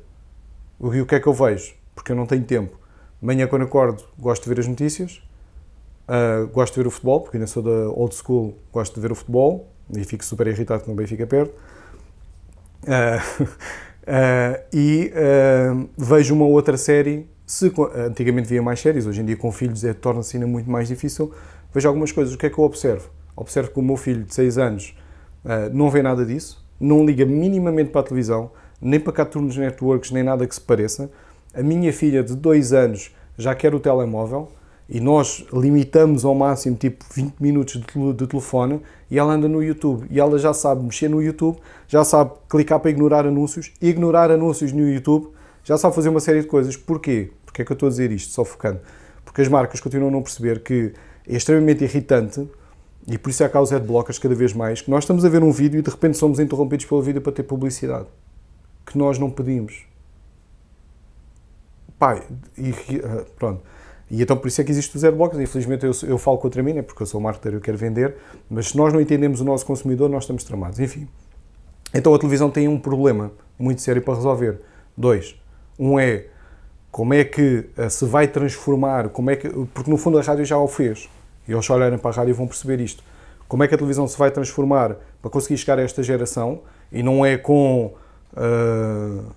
E o que é que eu vejo? Porque eu não tenho tempo. Amanhã, quando acordo, gosto de ver as notícias, uh, gosto de ver o futebol, porque ainda sou da old school, gosto de ver o futebol, e fico super irritado quando o Benfica fica perto. Uh, Uh, e uh, vejo uma outra série. Se, antigamente via mais séries, hoje em dia com filhos é, torna-se ainda muito mais difícil. Vejo algumas coisas. O que é que eu observo? Observo que o meu filho de 6 anos uh, não vê nada disso, não liga minimamente para a televisão, nem para cartoons networks, nem nada que se pareça. A minha filha de 2 anos já quer o telemóvel, e nós limitamos ao máximo tipo 20 minutos de, telefone e ela anda no YouTube e ela já sabe mexer no YouTube, já sabe clicar para ignorar anúncios, ignorar anúncios no YouTube, já sabe fazer uma série de coisas. Porquê? Porquê é que eu estou a dizer isto, só focando? Porque as marcas continuam a não perceber que é extremamente irritante e por isso é a causa de blocas cada vez mais, que nós estamos a ver um vídeo e de repente somos interrompidos pelo vídeo para ter publicidade, que nós não pedimos. Pai, e, ah, pronto e então por isso é que existe o zero box. Infelizmente eu, eu falo contra mim, né, porque eu sou marketer e eu quero vender, mas se nós não entendemos o nosso consumidor, nós estamos tramados. Enfim. Então a televisão tem um problema muito sério para resolver. Dois. Um é como é que eh, se vai transformar, como é que, porque no fundo a rádio já o fez. E eles olharem para a rádio vão perceber isto. Como é que a televisão se vai transformar para conseguir chegar a esta geração e não é com. Uh,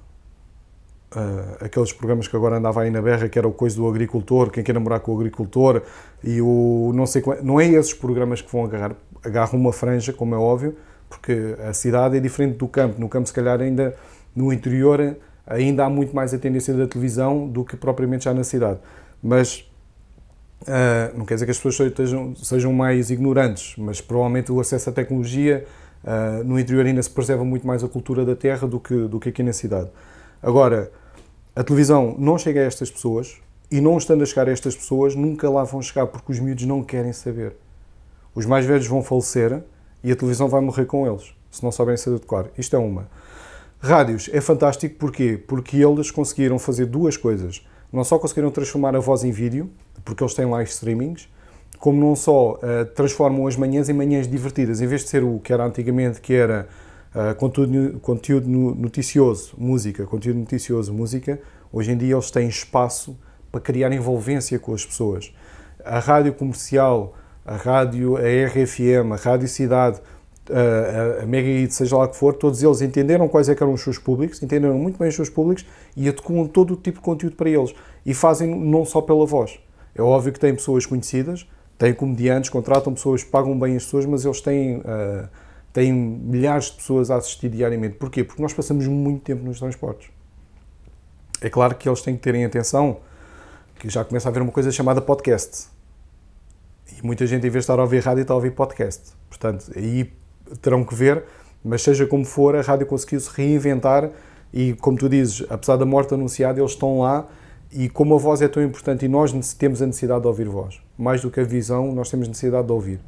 Uh, aqueles programas que agora andava aí na berra, que era o Coisa do Agricultor, Quem Quer Namorar com o Agricultor, e o não sei qual, Não é esses programas que vão agarrar. Agarram uma franja, como é óbvio, porque a cidade é diferente do campo. No campo, se calhar, ainda no interior, ainda há muito mais a tendência da televisão do que propriamente já na cidade. Mas uh, não quer dizer que as pessoas sejam, sejam mais ignorantes, mas provavelmente o acesso à tecnologia. Uh, no interior ainda se preserva muito mais a cultura da terra do que, do que aqui na cidade. Agora, a televisão não chega a estas pessoas e não estando a chegar a estas pessoas, nunca lá vão chegar porque os miúdos não querem saber. Os mais velhos vão falecer e a televisão vai morrer com eles, se não souberem se adequar. Isto é uma. Rádios é fantástico porquê? Porque eles conseguiram fazer duas coisas. Não só conseguiram transformar a voz em vídeo, porque eles têm live streamings, como não só uh, transformam as manhãs em manhãs divertidas. Em vez de ser o que era antigamente, que era ah, conteúdo, conteúdo noticioso, música, conteúdo noticioso, música, hoje em dia eles têm espaço para criar envolvência com as pessoas. A rádio comercial, a rádio, a RFM, a Rádio Cidade, a, a Mega Hit, seja lá o que for, todos eles entenderam quais é eram os seus públicos, entenderam muito bem os seus públicos e adequam todo o tipo de conteúdo para eles. E fazem não só pela voz. É óbvio que têm pessoas conhecidas, têm comediantes, contratam pessoas, pagam bem as pessoas, mas eles têm uh, tem milhares de pessoas a assistir diariamente. Porquê? Porque nós passamos muito tempo nos transportes. É claro que eles têm que terem atenção que já começa a haver uma coisa chamada podcast. E muita gente, em vez de estar a ouvir rádio, está a ouvir podcast. Portanto, aí terão que ver, mas seja como for, a rádio conseguiu-se reinventar e, como tu dizes, apesar da morte anunciada, eles estão lá e como a voz é tão importante e nós temos a necessidade de ouvir voz, mais do que a visão, nós temos necessidade de ouvir.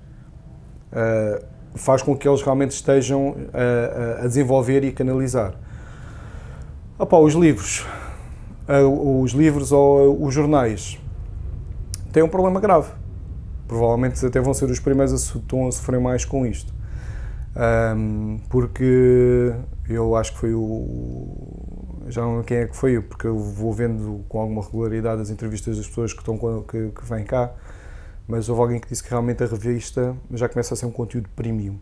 Uh, faz com que eles realmente estejam a, a desenvolver e a canalizar. Opa, os livros, os livros ou os jornais têm um problema grave. Provavelmente até vão ser os primeiros a, a sofrer mais com isto. Um, porque eu acho que foi o. Já não lembro quem é que foi, porque eu vou vendo com alguma regularidade as entrevistas das pessoas que, estão, que, que vêm cá mas houve alguém que disse que realmente a revista já começa a ser um conteúdo premium.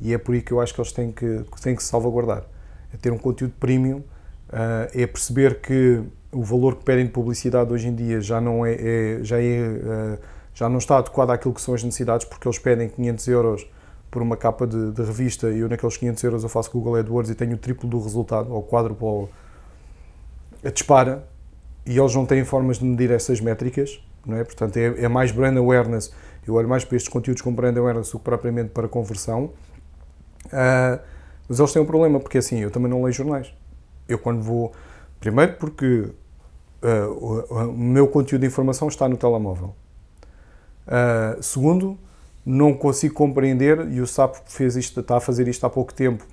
E é por aí que eu acho que eles têm que, têm que se salvaguardar. É ter um conteúdo premium, eh, é perceber que o valor que pedem de publicidade hoje em dia já não é, é já é eh, já não está adequado àquilo que são as necessidades, porque eles pedem 500 euros por uma capa de, de, revista e eu naqueles 500 euros eu faço Google AdWords e tenho o triplo do resultado, ou quádruplo, a dispara, e eles não têm formas de medir essas métricas não é? Portanto, é, é mais brand awareness. Eu olho mais para estes conteúdos com brand awareness do que propriamente para conversão. Uh, mas eles têm um problema, porque assim, eu também não leio jornais. Eu quando vou. Primeiro porque uh, o, o, meu conteúdo de informação está no telemóvel. Uh, segundo, não consigo compreender, e o SAP fez isto, está a fazer isto há pouco tempo,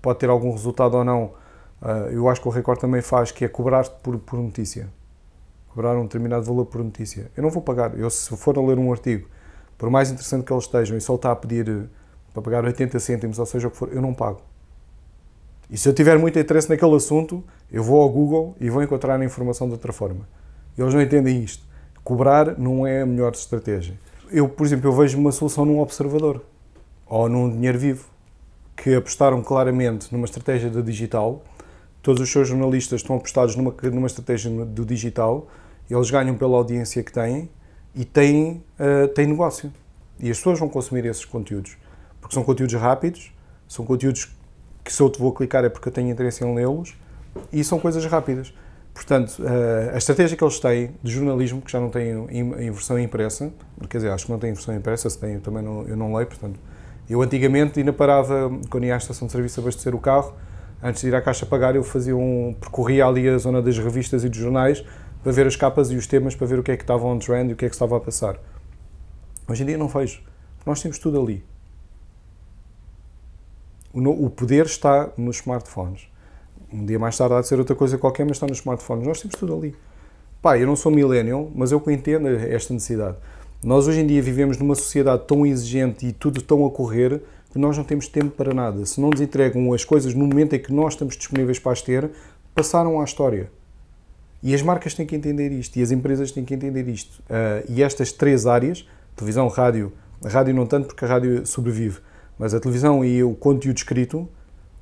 pode ter algum resultado ou não, eu acho que o Record também faz, que é cobrar-te por, por notícia cobrar um determinado valor por notícia. Eu não vou pagar. Eu, se for a ler um artigo, por mais interessante que eles estejam, e só está a pedir eh, para pagar 80 cêntimos, ou seja o que for, eu não pago. E se eu tiver muito interesse naquele assunto, eu vou ao Google e vou encontrar a informação de outra forma. Eles não entendem isto. Cobrar não é a melhor estratégia. Eu, por exemplo, eu vejo uma solução num observador ou num dinheiro vivo, que apostaram claramente numa estratégia do digital. Todos os seus jornalistas estão apostados numa, numa estratégia do digital eles ganham pela audiência que têm e têm, uh, têm negócio. E as pessoas vão consumir esses conteúdos. Porque são conteúdos rápidos, são conteúdos que se eu te vou clicar é porque eu tenho interesse em lê-los e são coisas rápidas. Portanto, eh, a estratégia que eles têm de jornalismo, que já não tem em versão impressa, quer dizer, acho que não tem em versão impressa, se tem eu também não, eu não leio, portanto, eu antigamente ainda parava, quando ia à estação de serviço abastecer o carro, antes de ir à caixa pagar, eu fazia um, percorria ali a zona das revistas e dos jornais para ver as capas e os temas, para ver o que é que estava on trend e o que é que estava a passar. Hoje em dia não vejo. Nós temos tudo ali. O poder está nos smartphones. Um dia mais tarde há de ser outra coisa qualquer, mas está nos smartphones. Nós temos tudo ali. Pá, eu não sou millennial, mas eu entendo esta necessidade. Nós hoje em dia vivemos numa sociedade tão exigente e tudo tão a correr que nós não temos tempo para nada. Se não nos entregam as coisas no momento em que nós estamos disponíveis para as ter, passaram à história. E as marcas têm que entender isto, e as empresas têm que entender isto. Uh, e estas três áreas, televisão, rádio, rádio não tanto porque a rádio sobrevive, mas a televisão e o conteúdo escrito,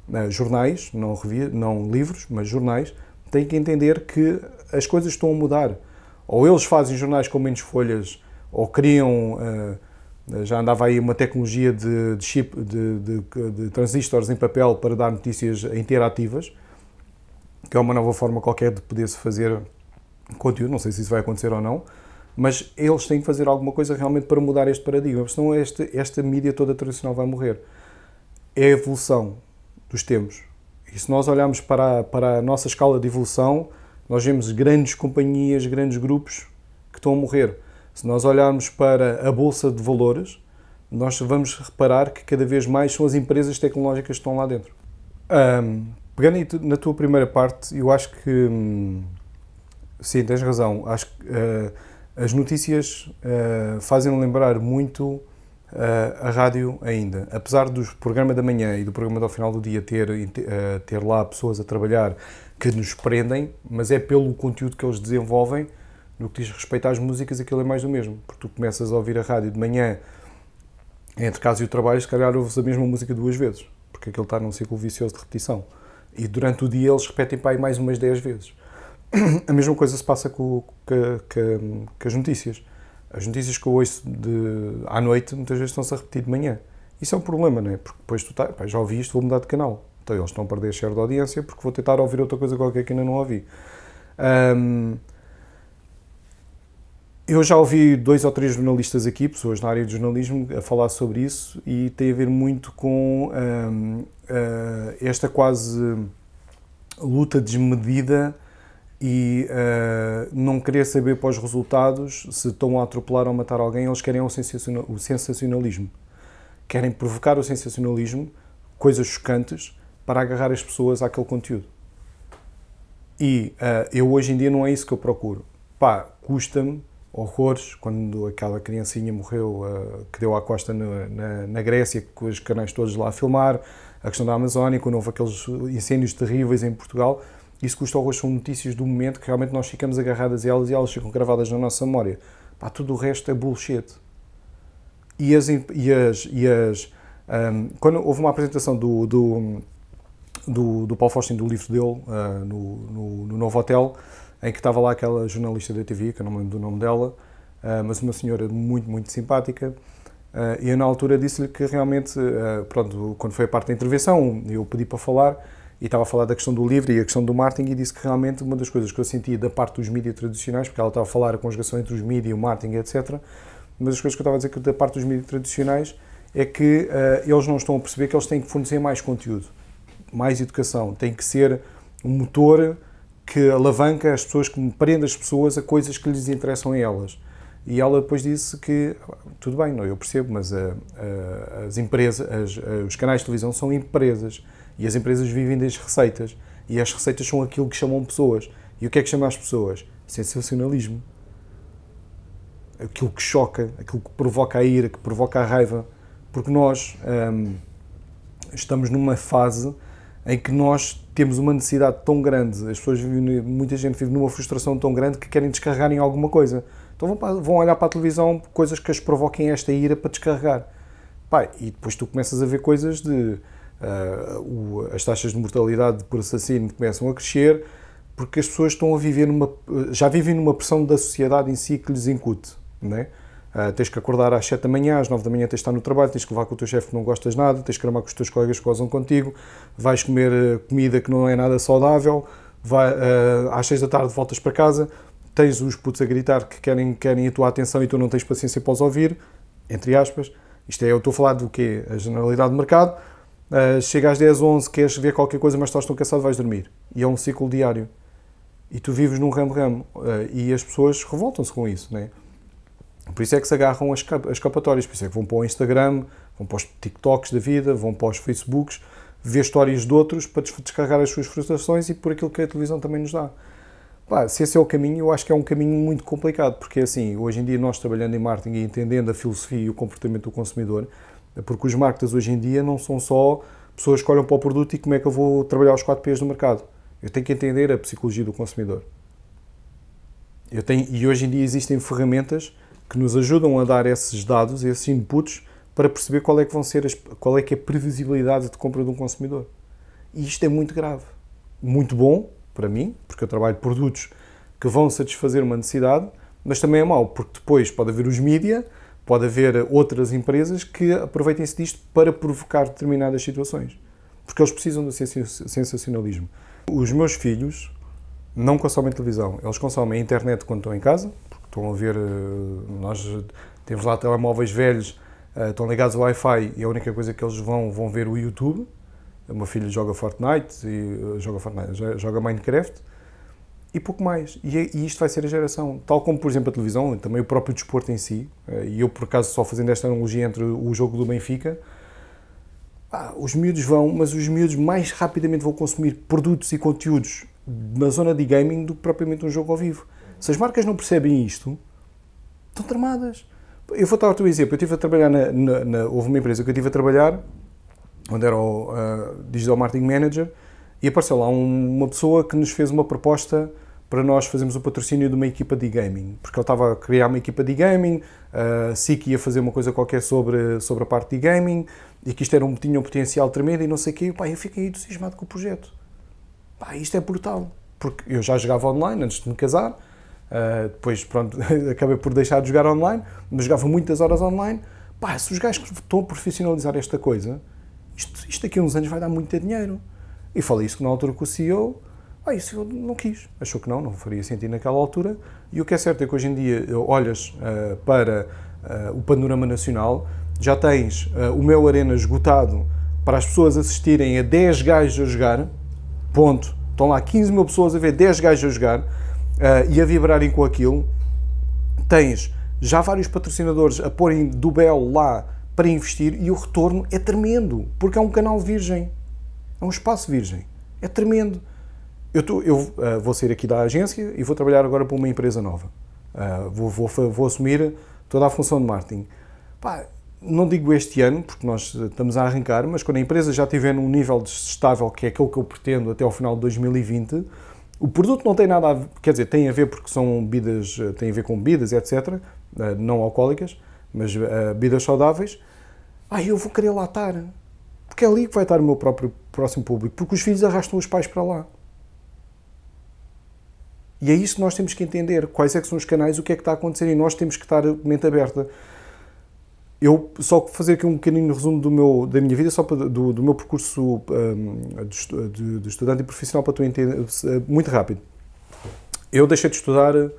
uh, jornais, não, não livros, mas jornais, têm que entender que as coisas estão a mudar. Ou eles fazem jornais com menos folhas, ou criam... Uh, já andava aí uma tecnologia de, de chip, de, de, de, transistores em papel para dar notícias interativas que é uma nova forma qualquer de poder-se fazer conteúdo, não sei se isso vai acontecer ou não, mas eles têm que fazer alguma coisa realmente para mudar este paradigma, senão este, esta mídia toda tradicional vai morrer. É a evolução dos tempos. E se nós olharmos para a, para a nossa escala de evolução, nós vemos grandes companhias, grandes grupos que estão a morrer. Se nós olharmos para a bolsa de valores, nós vamos reparar que cada vez mais são as empresas tecnológicas que estão lá dentro. Um, Pegando na tua primeira parte, eu acho que. Hum, sim, tens razão. Acho que uh, as notícias uh, eh, fazem lembrar muito uh, a rádio ainda. Apesar do programa da manhã e do programa do final do dia ter, ter lá pessoas a trabalhar que nos prendem, mas é pelo conteúdo que eles desenvolvem. No que diz respeito às músicas, aquilo é mais do mesmo. Porque tu começas a ouvir a rádio de manhã, entre casa e o trabalho, se calhar ouves a mesma música duas vezes. Porque aquilo está num ciclo vicioso de repetição. E durante o dia eles repetem para aí mais umas 10 vezes. A mesma coisa se passa com, com, com, com as notícias. As notícias que eu ouço de, à noite muitas vezes estão-se a repetir de manhã. Isso é um problema, não é? Porque depois tu tá, pá, já ouvi isto, vou mudar de canal. Então eles estão a perder a share de audiência porque vou tentar ouvir outra coisa qualquer que ainda não ouvi. Um, eu já ouvi dois ou três jornalistas aqui, pessoas na área de jornalismo, a falar sobre isso e tem a ver muito com hum, eh, esta quase luta desmedida e uh, não querer saber pós resultados se estão a atropelar ou matar alguém, eles querem o sensacionalismo. Querem provocar o sensacionalismo, coisas chocantes, para agarrar as pessoas àquele conteúdo. E uh, eu hoje em dia não é isso que eu procuro. Pá, custa-me horrores, quando aquela criancinha morreu, eh, que deu à costa na, na, na Grécia, com os canais todos lá a filmar, a questão da Amazónia, quando houve aqueles incêndios terríveis em Portugal, isso custa horrores, são notícias do momento que realmente nós ficamos agarradas a elas e elas ficam gravadas na nossa memória. Pá, tudo o resto é bullshit. E as... E as, e as um, quando houve uma apresentação do, do, do, do Paulo Faustin, do livro dele, uh, no, no, no Novo Hotel, em que estava lá aquela jornalista da TV, que eu não me lembro do nome dela, ah, mas uma senhora muito, muito simpática. Ah, e eu, na altura, disse-lhe que realmente, ah, pronto, quando foi a parte da intervenção, eu pedi para falar e estava a falar da questão do livro e a questão do marketing e disse que realmente uma das coisas que eu sentia da parte dos mídias tradicionais, porque ela estava a falar a conjugação entre os mídias, o marketing, etc., mas as coisas que eu estava a dizer que da parte dos mídias tradicionais é que uh, eles não estão a perceber que eles têm que fornecer mais conteúdo, mais educação, tem que ser um motor que alavanca as pessoas, que prende as pessoas a coisas que lhes interessam a elas. E ela depois disse que, tudo bem, não, eu percebo, mas a, eh, a, eh, as empresas, as, a, eh, os canais de televisão são empresas e as empresas vivem das receitas e as receitas são aquilo que chamam pessoas. E o que é que chama as pessoas? Sensacionalismo. Aquilo que choca, aquilo que provoca a ira, que provoca a raiva. Porque nós hum, estamos numa fase em que nós temos uma necessidade tão grande, as pessoas vivem, muita gente vive numa frustração tão grande que querem descarregar em alguma coisa. Então vão, vão olhar para a televisão coisas que as provoquem esta ira para descarregar. Pai, e depois tu começas a ver coisas de. Uh, o, as taxas de mortalidade por assassino começam a crescer porque as pessoas estão a viver numa. já vivem numa pressão da sociedade em si que lhes incute. Não é? Uh, tens que acordar às 7 da manhã, às 9 da manhã tens de estar no trabalho, tens que levar com o teu chefe que não gostas nada, tens que gramar com os teus colegas que gozam contigo, vais comer ah, comida que não é nada saudável, vai, uh, às 6 da tarde voltas para casa, tens os putos a gritar que querem, querem a tua atenção e tu não tens paciência para os ouvir, entre aspas. Isto é, eu estou a falar do quê? A generalidade do mercado. Uh, chega às 10, 11, queres ver qualquer coisa, mas estás tão cansado, vais dormir. E é um ciclo diário. E tu vives num ramo-ramo. Uh, e as pessoas revoltam-se com isso, não é? Por isso é que se agarram às escapatórias, por isso é que vão para o Instagram, vão para os TikToks da vida, vão para os Facebooks, ver histórias de outros para descarregar as suas frustrações e por aquilo que a televisão também nos dá. se esse é o caminho, eu acho que é um caminho muito complicado, porque é assim, hoje em dia nós trabalhando em marketing e entendendo a filosofia e o comportamento do consumidor, porque os marketers hoje em dia não são só pessoas que olham para o produto e como é que eu vou trabalhar os 4 P's no mercado. Eu tenho que entender a psicologia do consumidor. Eu tenho, e hoje em dia existem ferramentas que nos ajudam a dar esses dados, esses inputs, para perceber qual é que vão ser as, qual é que é a previsibilidade de compra de um consumidor. E isto é muito grave. Muito bom para mim, porque eu trabalho produtos que vão satisfazer uma necessidade, mas também é mau, porque depois pode haver os mídia, pode haver outras empresas que aproveitem-se disto para provocar determinadas situações, porque eles precisam do sensacionalismo. Os meus filhos não consomem televisão, eles consomem a internet quando estão em casa, estão a ver, eh, nós eh, temos lá telemóveis velhos, eh, estão ligados ao Wi-Fi e a única coisa que eles vão, vão ver o YouTube. O meu filho joga Fortnite, e, joga, Fortnite joga Minecraft e pouco mais. E, é, e, isto vai ser a geração. Tal como, por exemplo, a televisão, também o próprio desporto em si, e eu, por acaso, só fazendo esta analogia entre o jogo do Benfica, ah, os miúdos vão, mas os miúdos mais rapidamente vão consumir produtos e conteúdos na zona de gaming do que propriamente um jogo ao vivo. Se as marcas não percebem isto, estão tramadas. Eu vou dar o teu exemplo. Eu tive a trabalhar na, na, na, Houve uma empresa que eu tive a trabalhar, onde era o uh, Digital Marketing Manager, e apareceu lá um, uma pessoa que nos fez uma proposta para nós fazermos o patrocínio de uma equipa de gaming, porque ele estava a criar uma equipa de gaming, a eh, SIC ia fazer uma coisa qualquer sobre, sobre a parte de gaming, e que isto era um, tinha um potencial tremendo e não sei o quê. pá, eu fiquei entusiasmado com o projeto. Pá, isto é brutal, porque eu já jogava online antes de me casar, Uh, depois, pronto, acabei por deixar de jogar online, mas jogava muitas horas online. Pá, se os gajos estão a profissionalizar esta coisa, isto, isto daqui a uns anos vai dar muito dinheiro. E falei isso na altura com o CEO. Ah, isso eu não quis. Achou que não, não faria sentido naquela altura. E o que é certo é que hoje em dia olhas uh, para uh, o panorama nacional, já tens uh, o meu arena esgotado para as pessoas assistirem a 10 gajos a jogar, ponto. Estão lá 15 mil pessoas a ver 10 gajos a jogar uh, e a vibrarem com aquilo. Tens já vários patrocinadores a porem do Bel lá para investir e o retorno é tremendo, porque é um canal virgem, é um espaço virgem, é tremendo. Eu, tô, eu uh, vou sair aqui da agência e vou trabalhar agora para uma empresa nova. Uh, vou, vou, vou, assumir toda a função de marketing. Pá, não digo este ano, porque nós estamos a arrancar, mas quando a empresa já estiver num nível estável, que é aquele que eu pretendo até ao final de 2020, o produto não tem nada a ver, quer dizer, tem a ver porque são bebidas, eh, tem a ver com bebidas, etc., eh, não alcoólicas, mas eh, bebidas saudáveis. Ah, eu vou querer lá estar, porque é ali que vai estar o meu próprio próximo público, porque os filhos arrastam os pais para lá. E é isso que nós temos que entender, quais é que são os canais, o que é que está a acontecer, e nós temos que estar mente aberta eu só fazer aqui um pequenino resumo do meu, da minha vida, só para, do, do meu percurso um, de, de, de, estudante e profissional para tu entender, eh, muito rápido. Eu deixei de estudar, uh,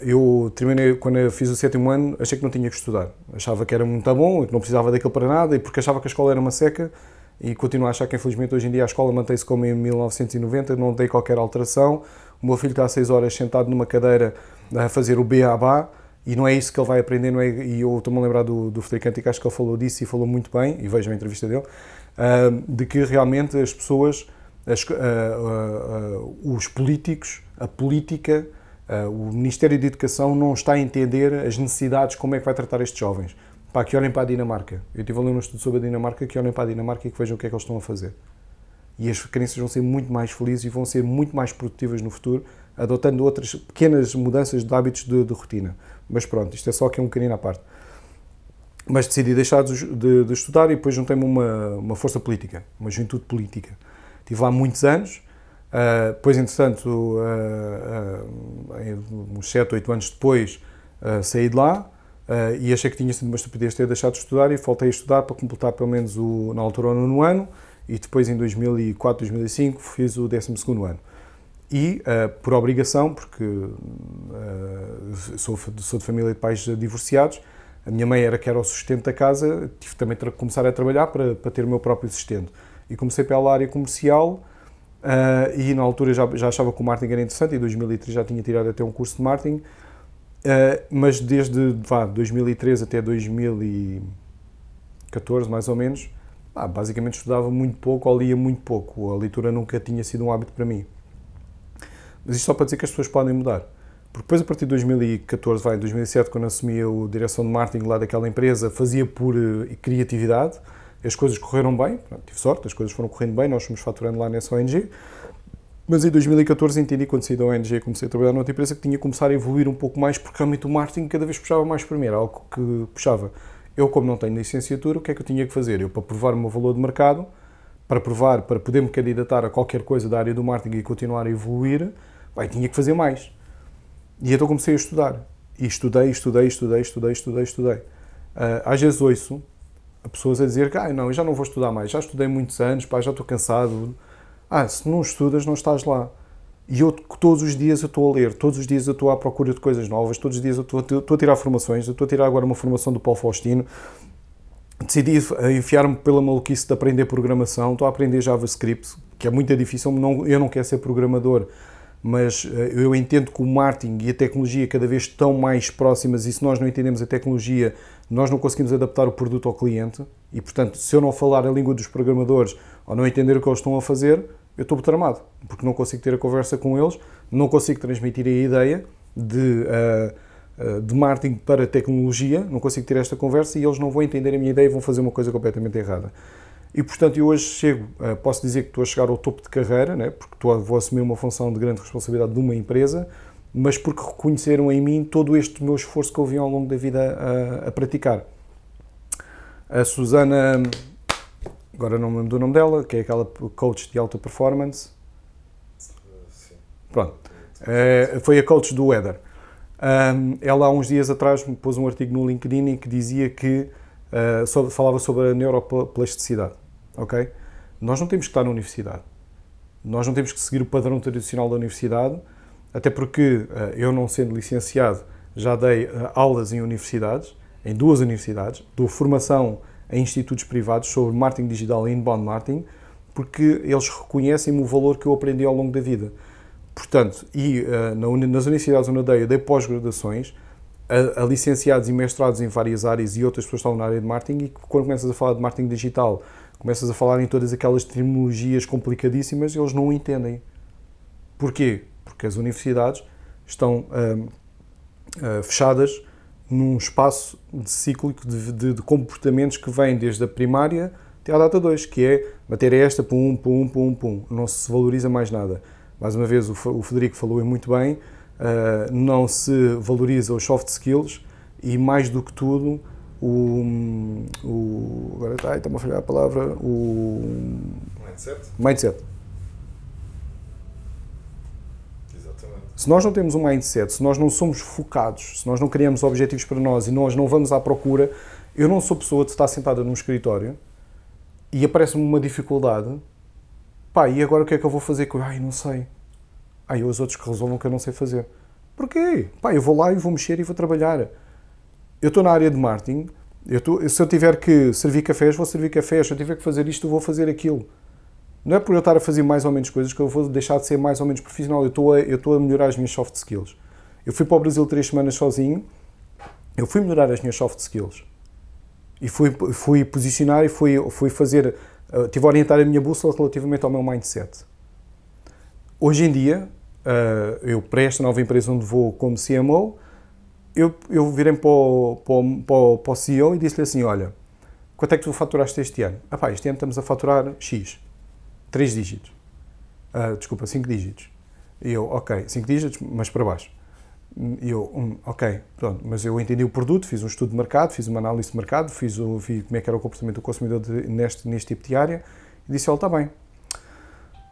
eu terminei, quando eu fiz o sétimo ano, achei que não tinha que estudar. Achava que era muito bom, que não precisava daquilo para nada, e porque achava que a escola era uma seca, e continuo a achar que infelizmente hoje em dia a escola mantém-se como em 1990, não tem qualquer alteração. O meu filho está há seis horas sentado numa cadeira a fazer o BABA, e não é isso que ele vai aprender, não é, e eu estou-me a lembrar do, do Frederico Antico, acho que ele falou disso e falou muito bem, e vejo a entrevista dele, uh, de que realmente as pessoas, as, uh, os políticos, a política, o Ministério da Educação não está a entender as necessidades, como é que vai tratar estes jovens. Pá, que olhem para a Dinamarca. Eu estive a ler um estudo sobre a Dinamarca, que olhem para a Dinamarca e que vejam o que é que eles estão a fazer e as crianças vão ser muito mais felizes e vão ser muito mais produtivas no futuro, adotando outras pequenas mudanças de hábitos de, de rotina. Mas pronto, isto é só aqui um bocadinho à parte. Mas decidi deixar de, de, estudar e depois juntei-me uma, uma força política, uma juventude política. Estive lá muitos anos, uh, depois, entretanto, uh, uh, uns 7, 8 anos depois, saí de lá e achei que tinha sido uma estupidez ter deixado de estudar e voltei a estudar para completar pelo menos o, na altura o nono ano e depois em 2004, 2005 fiz o 12 segundo ano e uh, por obrigação, porque uh, sou, sou, de família de pais divorciados, a minha mãe era que era o sustento da casa, tive também que começar a trabalhar para, para ter o meu próprio sustento. E comecei pela área comercial uh, e na altura já, já achava que o marketing era interessante, em 2003 já tinha tirado até um curso de marketing, mas desde vá, 2003 até 2014, mais ou menos, ah, basicamente estudava muito pouco ou lia muito pouco. A leitura nunca tinha sido um hábito para mim. Mas isto só para dizer que as pessoas podem mudar. Porque depois, a partir de 2014, vai, em 2007, quando assumia a direção de marketing lá daquela empresa, fazia por eh, criatividade, as coisas correram bem, Pronto, tive sorte, as coisas foram correndo bem, nós fomos faturando lá nessa ONG. Mas em 2014 entendi, quando saí da ONG e comecei a trabalhar noutra empresa, que tinha que começar a evoluir um pouco mais, porque realmente o marketing cada vez puxava mais para mim, era algo que puxava. Eu, como não tenho licenciatura, o que é que eu tinha que fazer? Eu, para provar o meu valor de mercado, para provar, para poder me candidatar a qualquer coisa da área do marketing e continuar a evoluir, Pai, tinha que fazer mais. E então comecei a estudar. E estudei, estudei, estudei, estudei, estudei, estudei. Uh, às vezes ouço pessoas a dizer que, ah, não, eu já não vou estudar mais, já estudei muitos anos, pá, já estou cansado. Ah, se não estudas, não estás lá. E eu todos os dias eu estou a ler, todos os dias eu estou à procura de coisas novas, todos os dias eu estou a, tirar formações, eu estou a tirar agora uma formação do Paulo Faustino, decidi enfiar-me pela maluquice de aprender programação, estou a aprender JavaScript, que é muito difícil, não, eu não quero ser programador mas eh, eu entendo que o marketing e a tecnologia cada vez estão mais próximas e se nós não entendemos a tecnologia, nós não conseguimos adaptar o produto ao cliente e, portanto, se eu não falar a língua dos programadores ou não entender o que eles estão a fazer, eu estou tramado, porque não consigo ter a conversa com eles, não consigo transmitir a ideia de, eh, eh, de marketing para tecnologia, não consigo ter esta conversa e eles não vão entender a minha ideia e vão fazer uma coisa completamente errada. E, portanto, eu hoje chego, eh, posso dizer que estou a chegar ao topo de carreira, né? porque estou a, vou assumir uma função de grande responsabilidade de uma empresa, mas porque reconheceram em mim todo este meu esforço que eu vim ao longo da vida a, a praticar. A Susana, agora não me lembro do nome dela, que é aquela coach de alta performance. Sim. Pronto. É, foi a coach do Weather. ela há uns dias atrás me pôs um artigo no LinkedIn em que dizia que eh, falava sobre a neuroplasticidade ok? Nós não temos que estar na universidade. Nós não temos que seguir o padrão tradicional da universidade, até porque eh, eu, não sendo licenciado, já dei eh, aulas em universidades, em duas universidades, dou formação em institutos privados sobre marketing digital e inbound marketing, porque eles reconhecem o valor que eu aprendi ao longo da vida. Portanto, e eh, nas universidades onde eu dei, eu dei pós-graduações, a, a, licenciados e mestrados em várias áreas e outras pessoas que estão na área de marketing e quando começas a falar de marketing digital começas a falar em todas aquelas terminologias complicadíssimas e eles não entendem. Porquê? Porque as universidades estão ah, ah, fechadas num espaço de cíclico de, de, de, comportamentos que vem desde a primária até à data 2, que é matéria esta, pum, pum, pum, pum. Não se valoriza mais nada. Mais uma vez, o, o Federico falou muito bem, ah, não se valoriza os soft skills e, mais do que tudo, o, o agora ai, está-me a falhar a palavra, o mindset. mindset. Exatamente. Se nós não temos um mindset, se nós não somos focados, se nós não criamos objetivos para nós e nós não vamos à procura, eu não sou pessoa de estar sentada num escritório e aparece-me uma dificuldade, pá, e agora o que é que eu vou fazer? Ai, não sei. Ai, os outros que resolvam que eu não sei fazer. Porquê? Pá, eu vou lá e vou mexer e vou trabalhar eu estou na área de marketing, eu tô, se eu tiver que servir cafés, vou servir cafés, se eu tiver que fazer isto, vou fazer aquilo. Não é por eu estar a fazer mais ou menos coisas que eu vou deixar de ser mais ou menos profissional, eu estou a, melhorar as minhas soft skills. Eu fui para o Brasil três semanas sozinho, eu fui melhorar as minhas soft skills. E fui, fui posicionar e fui, fui fazer, eh, tive a orientar a minha bússola relativamente ao meu mindset. Hoje em dia, eh, eu presto a nova empresa onde vou como CMO, eu, eu virei para o, para, o, para o CEO e disse-lhe assim, olha, quanto é que tu faturaste este ano? Ah este ano estamos a faturar X, 3 dígitos. Ah, desculpa, 5 dígitos. E eu, ok, 5 dígitos, mas para baixo. E eu, um, ok, pronto, mas eu entendi o produto, fiz um estudo de mercado, fiz uma análise de mercado, fiz o, vi como é que era o comportamento do consumidor de, neste, neste tipo de área e disse, olha, está bem.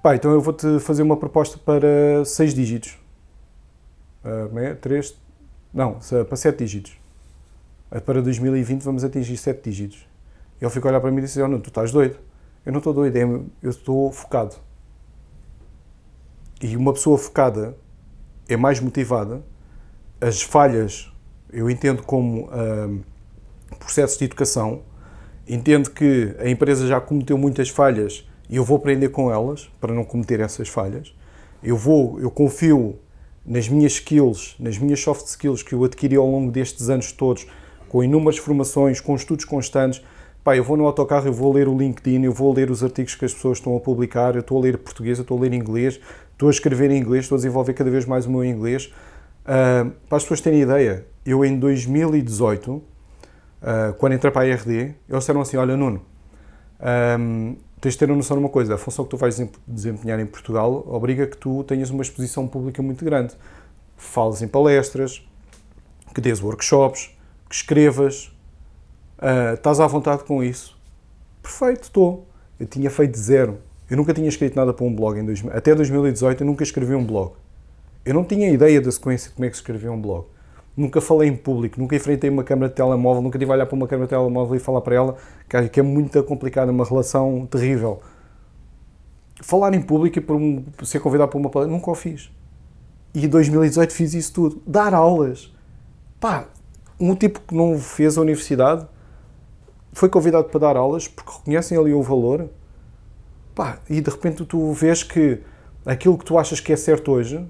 Pá, então eu vou-te fazer uma proposta para 6 dígitos. Uh, ah, 3, não, é para 7 dígitos. É para 2020 vamos atingir 7 dígitos. Ele fica a olhar para mim e disse: assim, oh, não, tu estás doido. Eu não estou doido, é, eu estou focado. E uma pessoa focada é mais motivada. As falhas eu entendo como hum, processos de educação. Entendo que a empresa já cometeu muitas falhas e eu vou aprender com elas para não cometer essas falhas. Eu vou, eu confio nas minhas skills, nas minhas soft skills que eu adquiri ao longo destes anos todos, com inúmeras formações, com estudos constantes, pá, eu vou no autocarro, eu vou ler o LinkedIn, eu vou ler os artigos que as pessoas estão a publicar, eu estou a ler português, eu estou a ler inglês, estou a escrever em inglês, estou a desenvolver cada vez mais o meu inglês. Uh, para as pessoas terem ideia, eu em 2018, uh, ah, quando entrei para a RD, eles disseram assim, olha Nuno, um, ah, tens de ter a noção de uma coisa, a função que tu vais desempenhar em Portugal obriga que tu tenhas uma exposição pública muito grande. Fales em palestras, que dês workshops, que escrevas, uh, estás à vontade com isso. Perfeito, estou. Eu tinha feito zero. Eu nunca tinha escrito nada para um blog. Em dois, até 2018 eu nunca escrevi um blog. Eu não tinha ideia da sequência de como é que escrevia um blog nunca falei em público, nunca enfrentei uma câmara de telemóvel, nunca tive a olhar para uma câmara de telemóvel e falar para ela, que, que é muito complicado, é uma relação terrível. Falar em público e por um, ser convidado para uma palestra, nunca o fiz. E em 2018 fiz isso tudo. Dar aulas. Pá, um tipo que não fez a universidade foi convidado para dar aulas porque reconhecem ali o valor. Pá, e de repente tu vês que aquilo que tu achas que é certo hoje,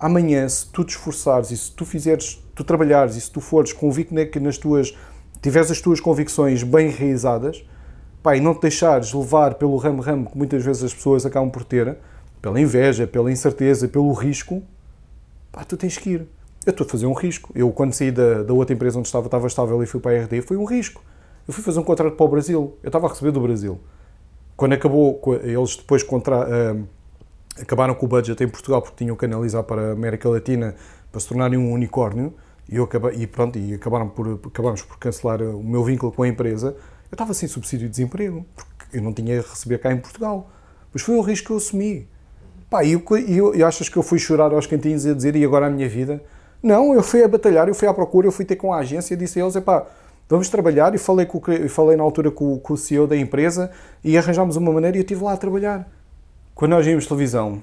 amanhã, se tu te esforçares e se tu fizeres tu trabalhares e se tu fores convicto né, que nas tuas, tiveres as tuas convicções bem realizadas, pá, e não te deixares levar pelo ramo-ramo que muitas vezes as pessoas acabam por ter, pela inveja, pela incerteza, pelo risco, pá, tu tens que ir. Eu estou a fazer um risco. Eu, quando saí da, da outra empresa onde estava, estava estável e fui para a RD, foi um risco. Eu fui fazer um contrato para o Brasil. Eu estava a receber do Brasil. Quando acabou, eles depois contra, uh, acabaram com o budget em Portugal porque tinham que analisar para a América Latina para se tornarem um unicórnio. E, eu acabei, e pronto, e acabaram por, acabamos por cancelar o meu vínculo com a empresa. Eu estava sem subsídio de desemprego, porque eu não tinha a receber cá em Portugal. Mas foi um risco que eu assumi. Pá, e, eu, e achas que eu fui chorar aos cantinhos e a dizer, e agora a minha vida? Não, eu fui a batalhar, eu fui à procura, eu fui ter com a agência e disse a eles, epá, vamos trabalhar. E falei, com, falei na altura com, com o CEO da empresa e arranjámos uma maneira e eu estive lá a trabalhar. Quando nós vimos televisão,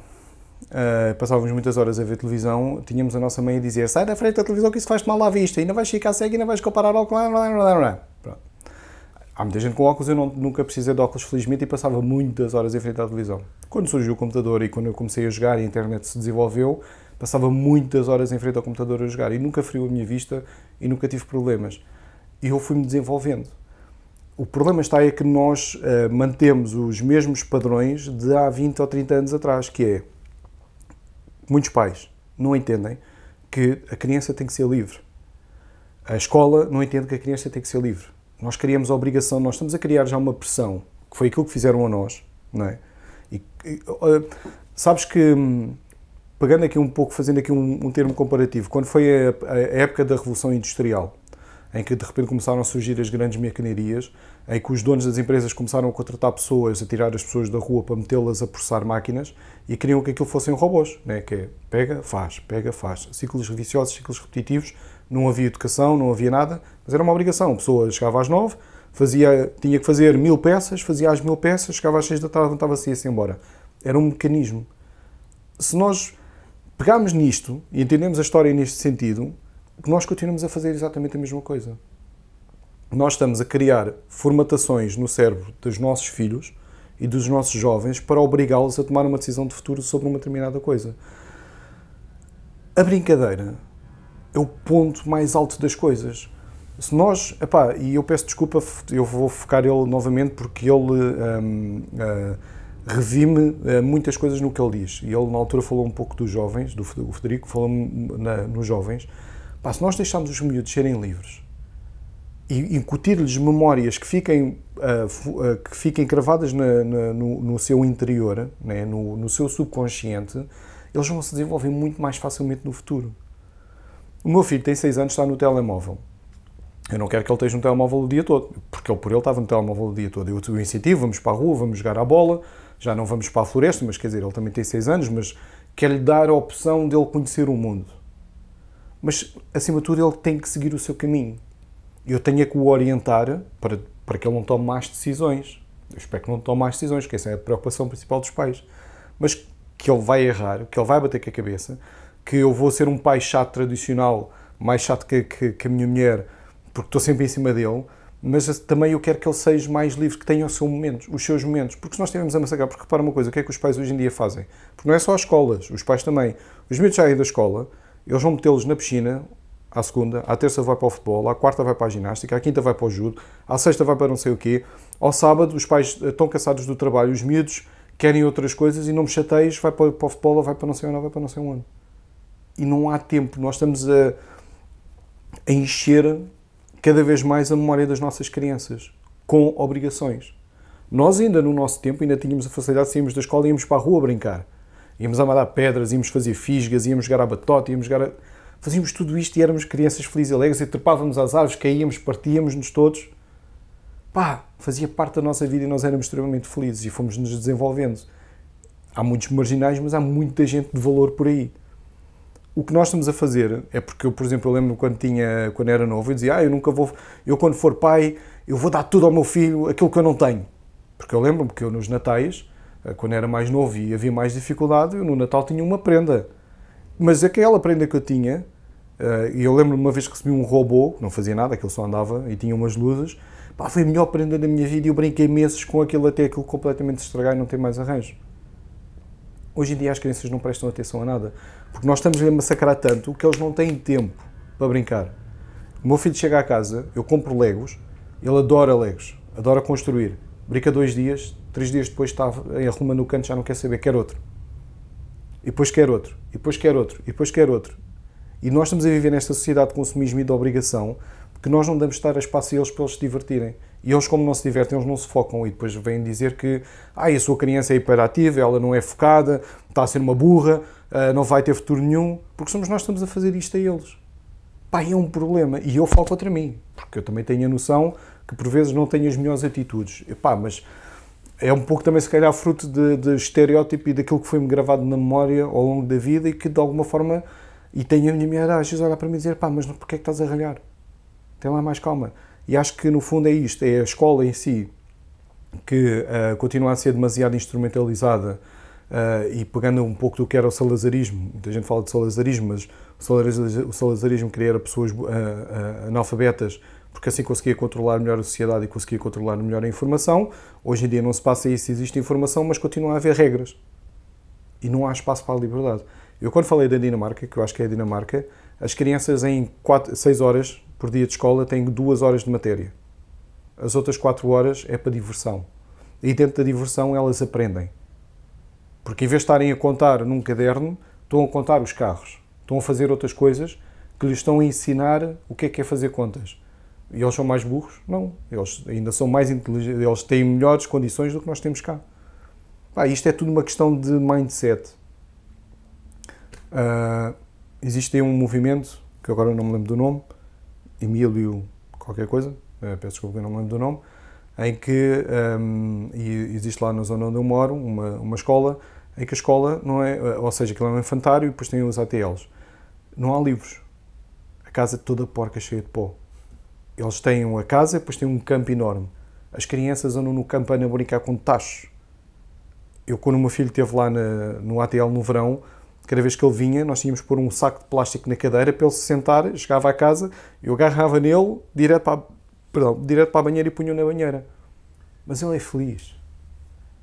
Uh, passávamos muitas horas a ver televisão, tínhamos a nossa mãe a dizer sai da frente da televisão que isso faz-te mal à vista, ainda vais ficar cego, ainda vais comparar óculos, Pronto. Há muita gente com óculos, eu não, nunca precisei de óculos, felizmente, e passava muitas horas em frente à televisão. Quando surgiu o computador e quando eu comecei a jogar e a internet se desenvolveu, passava muitas horas em frente ao computador a jogar e nunca friou a minha vista e nunca tive problemas. E eu fui-me desenvolvendo. O problema está é que nós uh, mantemos os mesmos padrões de há 20 ou 30 anos atrás, que é muitos pais não entendem que a criança tem que ser livre. A escola não entende que a criança tem que ser livre. Nós criamos a obrigação, nós estamos a criar já uma pressão, que foi aquilo que fizeram a nós, não é? E, e uh, sabes que, hum, pegando aqui um pouco, fazendo aqui um, um termo comparativo, quando foi a, a época da Revolução Industrial, em que de repente começaram a surgir as grandes mecanarias, em que os donos das empresas começaram a contratar pessoas, a tirar as pessoas da rua para metê-las a processar máquinas e queriam que aquilo fossem robôs, né? que é pega, faz, pega, faz. Ciclos viciosos, ciclos repetitivos, não havia educação, não havia nada, mas era uma obrigação. A pessoa chegava às nove, fazia, tinha que fazer mil peças, fazia as mil peças, chegava às seis da tarde, levantava-se e ia-se embora. Era um mecanismo. Se nós pegarmos nisto e entendemos a história neste sentido, nós continuamos a fazer exatamente a mesma coisa. Nós estamos a criar formatações no cérebro dos nossos filhos e dos nossos jovens para obrigá-los a tomar uma decisão de futuro sobre uma determinada coisa. A brincadeira é o ponto mais alto das coisas. Se nós, epá, e eu peço desculpa, eu vou focar ele novamente porque ele hum, hum, revi-me eh, muitas coisas no que ele diz. E ele, na altura, falou um pouco dos jovens, do, o Federico falou nos jovens. Pá, se nós deixarmos os miúdos serem livres e incutir-lhes memórias que fiquem, uh, que fiquem cravadas na, na, no, no, seu interior, né? no, no seu subconsciente, eles vão se desenvolver muito mais facilmente no futuro. O meu filho tem 6 anos, está no telemóvel. Eu não quero que ele esteja no telemóvel o dia todo, porque ele por ele estava no telemóvel o dia todo. Eu o incentivo, vamos para a rua, vamos jogar à bola, já não vamos para a floresta, mas quer dizer, ele também tem 6 anos, mas quero-lhe dar a opção de ele conhecer o mundo mas acima de tudo ele tem que seguir o seu caminho. Eu tenho é que o orientar para, para que ele não tome mais decisões. Eu espero que não tome mais decisões, que essa é a preocupação principal dos pais. Mas que ele vai errar, que ele vai bater com a cabeça, que eu vou ser um pai chato tradicional, mais chato que, que, que a minha mulher, porque estou sempre em cima dele, mas também eu quero que ele seja mais livre, que tenha os seus momentos, os seus momentos, porque se nós estivermos a massacrar, porque repara uma coisa, o que é que os pais hoje em dia fazem? Porque não é só as escolas, os pais também. Os miúdos saem da escola, eles vão metê-los na piscina à segunda, à terça vai para o futebol, à quarta vai para a ginástica, à quinta vai para o judo, à sexta vai para não sei o quê, ao sábado os pais estão eh, cansados do trabalho, os miúdos querem outras coisas e não me chateias, vai para, para o futebol ou vai para não sei onde, vai para não sei onde. E não há tempo, nós estamos a, a encher cada vez mais a memória das nossas crianças com obrigações. Nós ainda no nosso tempo ainda tínhamos a facilidade de sairmos da escola e íamos para a rua brincar. Íamos mandar pedras, íamos fazer fisgas, íamos jogar a batota, íamos jogar a... Fazíamos tudo isto e éramos crianças felizes e alegres e trepávamos às árvores, caíamos, partíamos-nos todos. Pá, fazia parte da nossa vida e nós éramos extremamente felizes e fomos nos desenvolvendo. Há muitos marginais, mas há muita gente de valor por aí. O que nós estamos a fazer é porque eu, por exemplo, eu lembro quando tinha, quando era novo, eu dizia: "Ah, eu nunca vou, eu quando for pai, eu vou dar tudo ao meu filho, aquilo que eu não tenho". Porque eu lembro-me que eu nos natais eh, quando era mais novo e havia mais dificuldade, eu no Natal tinha uma prenda. Mas aquela prenda que eu tinha, eh, e eu lembro-me uma vez que recebi um robô, não fazia nada, aquilo só andava e tinha umas luzes, pá, foi a melhor prenda da minha vida e eu brinquei meses com aquilo até aquilo completamente se estragar e não ter mais arranjo. Hoje em dia as crianças não prestam atenção a nada, porque nós estamos a massacrar tanto que eles não têm tempo para brincar. O meu filho chega à casa, eu compro Legos, ele adora Legos, adora construir. Brinca dois dias, Três dias depois está em arruma no canto, já não quer saber, quer outro. E depois quer outro, e depois quer outro, e depois quer outro. E nós estamos a viver nesta sociedade de consumismo e de obrigação, que nós não damos estar a espaço a eles para eles se divertirem. E eles, como não se divertem, eles não se focam. E depois vêm dizer que ah, a sua criança é hiperativa, ela não é focada, está a ser uma burra, ah, não vai ter futuro nenhum, porque somos nós que estamos a fazer isto a eles. Pá, é um problema. E eu falo contra mim, porque eu também tenho a noção que por vezes não tenho as melhores atitudes. E, pá, mas é um pouco também, se calhar, fruto de, de estereótipo e daquilo que foi-me gravado na memória ao longo da vida e que, de alguma forma, e tenho a minha mulher ah, às vezes olhar para mim e dizer, pá, mas porquê é que estás a ralhar? Tem lá mais calma. E acho que, no fundo, é isto, é a escola em si que uh, continua a ser demasiado instrumentalizada uh, e pegando um pouco do que era o salazarismo, muita gente fala de salazarismo, mas o salazarismo queria pessoas uh, analfabetas porque assim conseguia controlar melhor a sociedade e conseguia controlar melhor a informação. Hoje em dia não se passa isso, existe informação, mas continua a haver regras. E não há espaço para a liberdade. Eu, quando falei da Dinamarca, que eu acho que é a Dinamarca, as crianças em 6 horas por dia de escola têm 2 horas de matéria. As outras 4 horas é para diversão. E dentro da diversão elas aprendem. Porque em vez de estarem a contar num caderno, estão a contar os carros, estão a fazer outras coisas que lhes estão a ensinar o que é que é fazer contas. E eles são mais burros? Não. Eles ainda são mais inteligentes, eles têm melhores condições do que nós temos cá. Pá, isto é tudo uma questão de mindset. Uh, existe um movimento, que agora não me lembro do nome, Emílio qualquer coisa, uh, peço desculpa que não me lembro do nome, em que um, ehm, existe lá na zona onde eu moro uma, uma escola, em que a escola não é, eh, ou seja, aquilo é um infantário e depois tem os ATLs. Não há livros. A casa é toda porca cheia de pó eles têm uma casa, depois têm um campo enorme. As crianças andam no campo a brincar com tachos. Eu, quando o meu filho esteve lá na, no ATL no verão, cada vez que ele vinha, nós tínhamos que pôr um saco de plástico na cadeira para ele se sentar, chegava à casa, eu agarrava nele, direto para a, perdão, direto para a banheira e punho na banheira. Mas ele é feliz.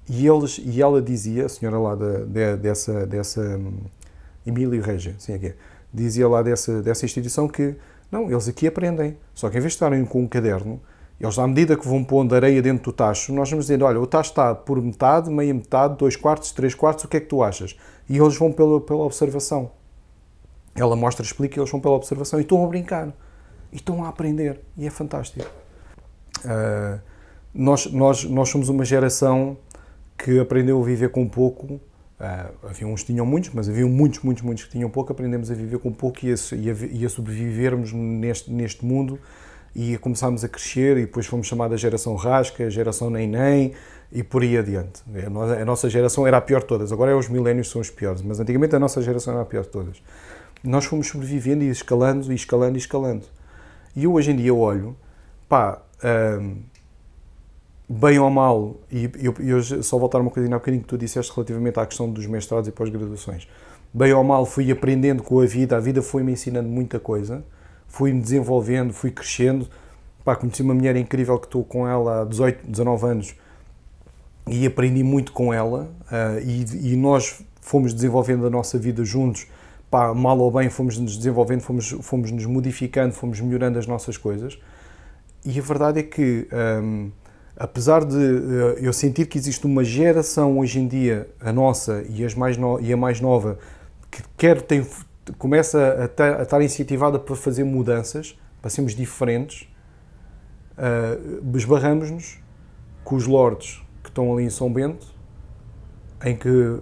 E, eles, e ela dizia, a senhora lá da, de, dessa, dessa um, Emílio Regia, assim é que é, dizia lá dessa, dessa instituição que não, eles aqui aprendem. Só que em vez de estarem com um caderno, eles, à medida que vão pondo areia dentro do tacho, nós vamos dizendo: olha, o tacho está por metade, meia metade, dois quartos, três quartos, o que é que tu achas? E eles vão pela, pela observação. Ela mostra, explica, e eles vão pela observação e estão a brincar. E estão a aprender. E é fantástico. Uh, nós, nós, nós somos uma geração que aprendeu a viver com pouco Uh, havia uns que tinham muitos, mas havia muitos, muitos, muitos que tinham pouco. Aprendemos a viver com pouco e a, e a, e a sobrevivermos neste, neste mundo e começámos a crescer e depois fomos a geração rasca, geração nem-nem e por aí adiante. É, a nossa geração era a pior de todas, agora é os milénios são os piores, mas antigamente a nossa geração era a pior de todas. Nós fomos sobrevivendo e escalando e escalando e escalando. E eu hoje em dia olho, pá, hum, bem ou mal, e eu, eu só voltar uma coisinha há bocadinho que tu disseste relativamente à questão dos mestrados e pós-graduações. Bem ou mal, fui aprendendo com a vida, a vida foi-me ensinando muita coisa, fui-me desenvolvendo, fui crescendo. Pá, conheci uma mulher incrível que estou com ela há 18, 19 anos e aprendi muito com ela. Uh, e, e, nós fomos desenvolvendo a nossa vida juntos, pá, mal ou bem, fomos nos desenvolvendo, fomos, fomos nos modificando, fomos melhorando as nossas coisas. E a verdade é que. Um, ah, apesar de eh, eu sentir que existe uma geração hoje em dia, a nossa e, as mais no, e a mais nova, que quer tem, começa a, ter, a estar incentivada para fazer mudanças, para sermos diferentes, uh, esbarramos-nos com os lords que estão ali em São Bento, em que uh,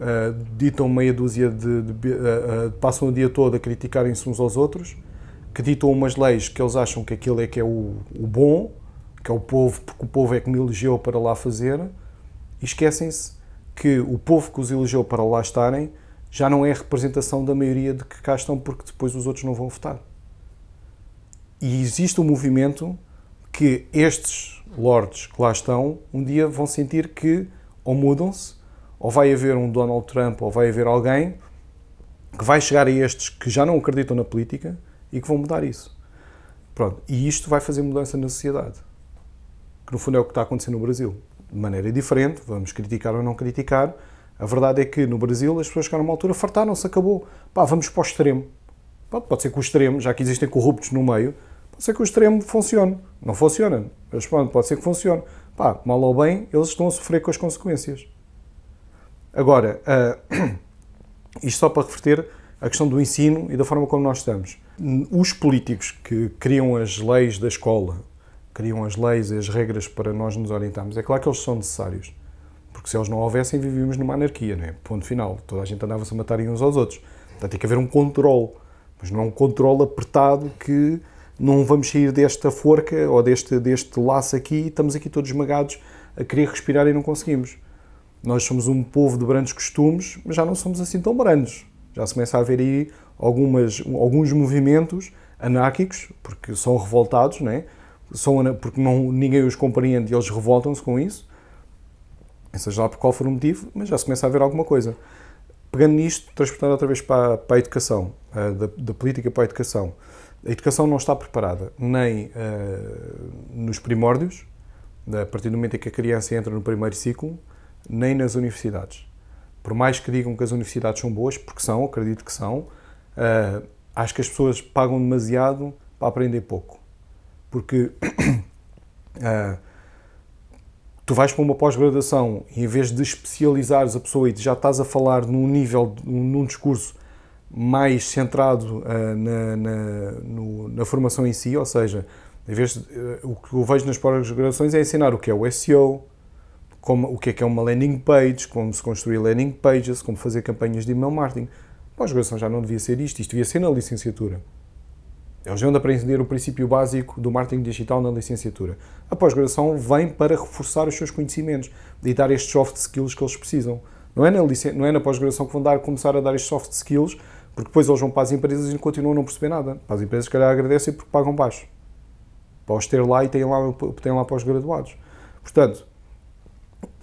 ditam meia dúzia de. de, de uh, passam o dia todo a criticarem-se uns aos outros, que ditam umas leis que eles acham que aquilo é que é o, o bom que é o povo, porque o povo é que me elegeu para lá fazer, e esquecem-se que o povo que os elegeu para lá estarem já não é representação da maioria de que cá estão, porque depois os outros não vão votar. E existe um movimento que estes lords que lá estão um dia vão sentir que ou mudam-se, ou vai haver um Donald Trump, ou vai haver alguém que vai chegar a estes que já não acreditam na política e que vão mudar isso. Pronto, e isto vai fazer mudança na sociedade que no fundo é o que está acontecendo no Brasil. De maneira diferente, vamos criticar ou não criticar, a verdade é que no Brasil as pessoas chegaram a uma altura, fartaram-se, acabou. Pá, vamos para o extremo. Pode, pode ser que o extremo, já que existem corruptos no meio, pode ser que o extremo funcione. Não funciona. mas pronto, pode ser que funcione. Pá, mal ou bem, eles estão a sofrer com as consequências. Agora, uh, isto só para reverter a questão do ensino e da forma como nós estamos. Os políticos que criam as leis da escola, criam as leis e as regras para nós nos orientarmos. É claro que eles são necessários, porque se eles não houvessem, vivíamos numa anarquia, não é? Ponto final. Toda a gente andava-se a matar uns aos outros. Portanto, tem que haver um controle, mas não é um controle apertado que não vamos sair desta forca ou deste, deste laço aqui e estamos aqui todos esmagados a querer respirar e não conseguimos. Nós somos um povo de brandos costumes, mas já não somos assim tão brandos. Já se começa a haver aí algumas, alguns movimentos anárquicos, porque são revoltados, não é? são, porque não, ninguém os compreende e eles revoltam-se com isso, seja lá por qual for o motivo, mas já se começa a ver alguma coisa. Pegando nisto, transportando outra vez para, para a educação, da, da, política para a educação, a educação não está preparada nem uh, nos primórdios, a partir do momento em que a criança entra no primeiro ciclo, nem nas universidades. Por mais que digam que as universidades são boas, porque são, acredito que são, uh, acho que as pessoas pagam demasiado para aprender pouco porque uh, tu vais para uma pós-graduação e em vez de especializares a pessoa e já estás a falar num nível, num discurso mais centrado uh, na, na, no, na, formação em si, ou seja, em vez de, uh, o que eu vejo nas pós-graduações é ensinar o que é o SEO, como, o que é que é uma landing page, como se construir landing pages, como fazer campanhas de email marketing. Pós-graduação já não devia ser isto, isto devia ser na licenciatura. Eles é vêm para entender o princípio básico do marketing digital na licenciatura. A pós-graduação vem para reforçar os seus conhecimentos e dar estes soft skills que eles precisam. Não é na, não é na pós-graduação que vão dar, começar a dar estes soft skills, porque depois eles vão para as empresas e continuam a não perceber nada. Para as empresas, se calhar, agradecem porque pagam baixo. Para os ter lá e têm lá, têm lá pós-graduados. Portanto,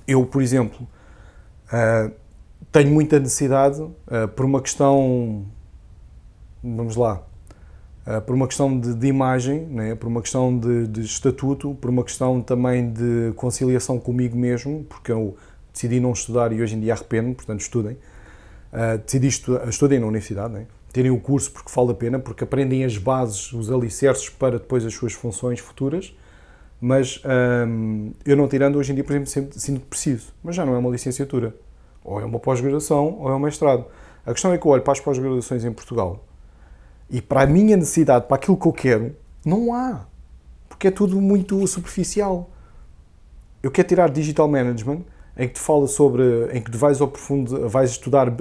eu, por exemplo, uh, tenho muita necessidade, uh, por uma questão, vamos lá, eh, por uma questão de, de imagem, né? por uma questão de, de, estatuto, por uma questão também de conciliação comigo mesmo, porque eu decidi não estudar e hoje em dia arrependo, portanto estudem. Uh, decidi estudar, estudem na universidade, né? terem o curso porque vale a pena, porque aprendem as bases, os alicerces para depois as suas funções futuras, mas ehm, eu não tirando hoje em dia, por exemplo, sempre sinto preciso, mas já não é uma licenciatura, ou é uma pós-graduação ou é um mestrado. A questão é que eu olho para as pós-graduações em Portugal, e para a minha necessidade, para aquilo que eu quero, não há. Porque é tudo muito superficial. Eu quero tirar Digital Management, em que te fala sobre, em que tu vais ao profundo, vais estudar, uh,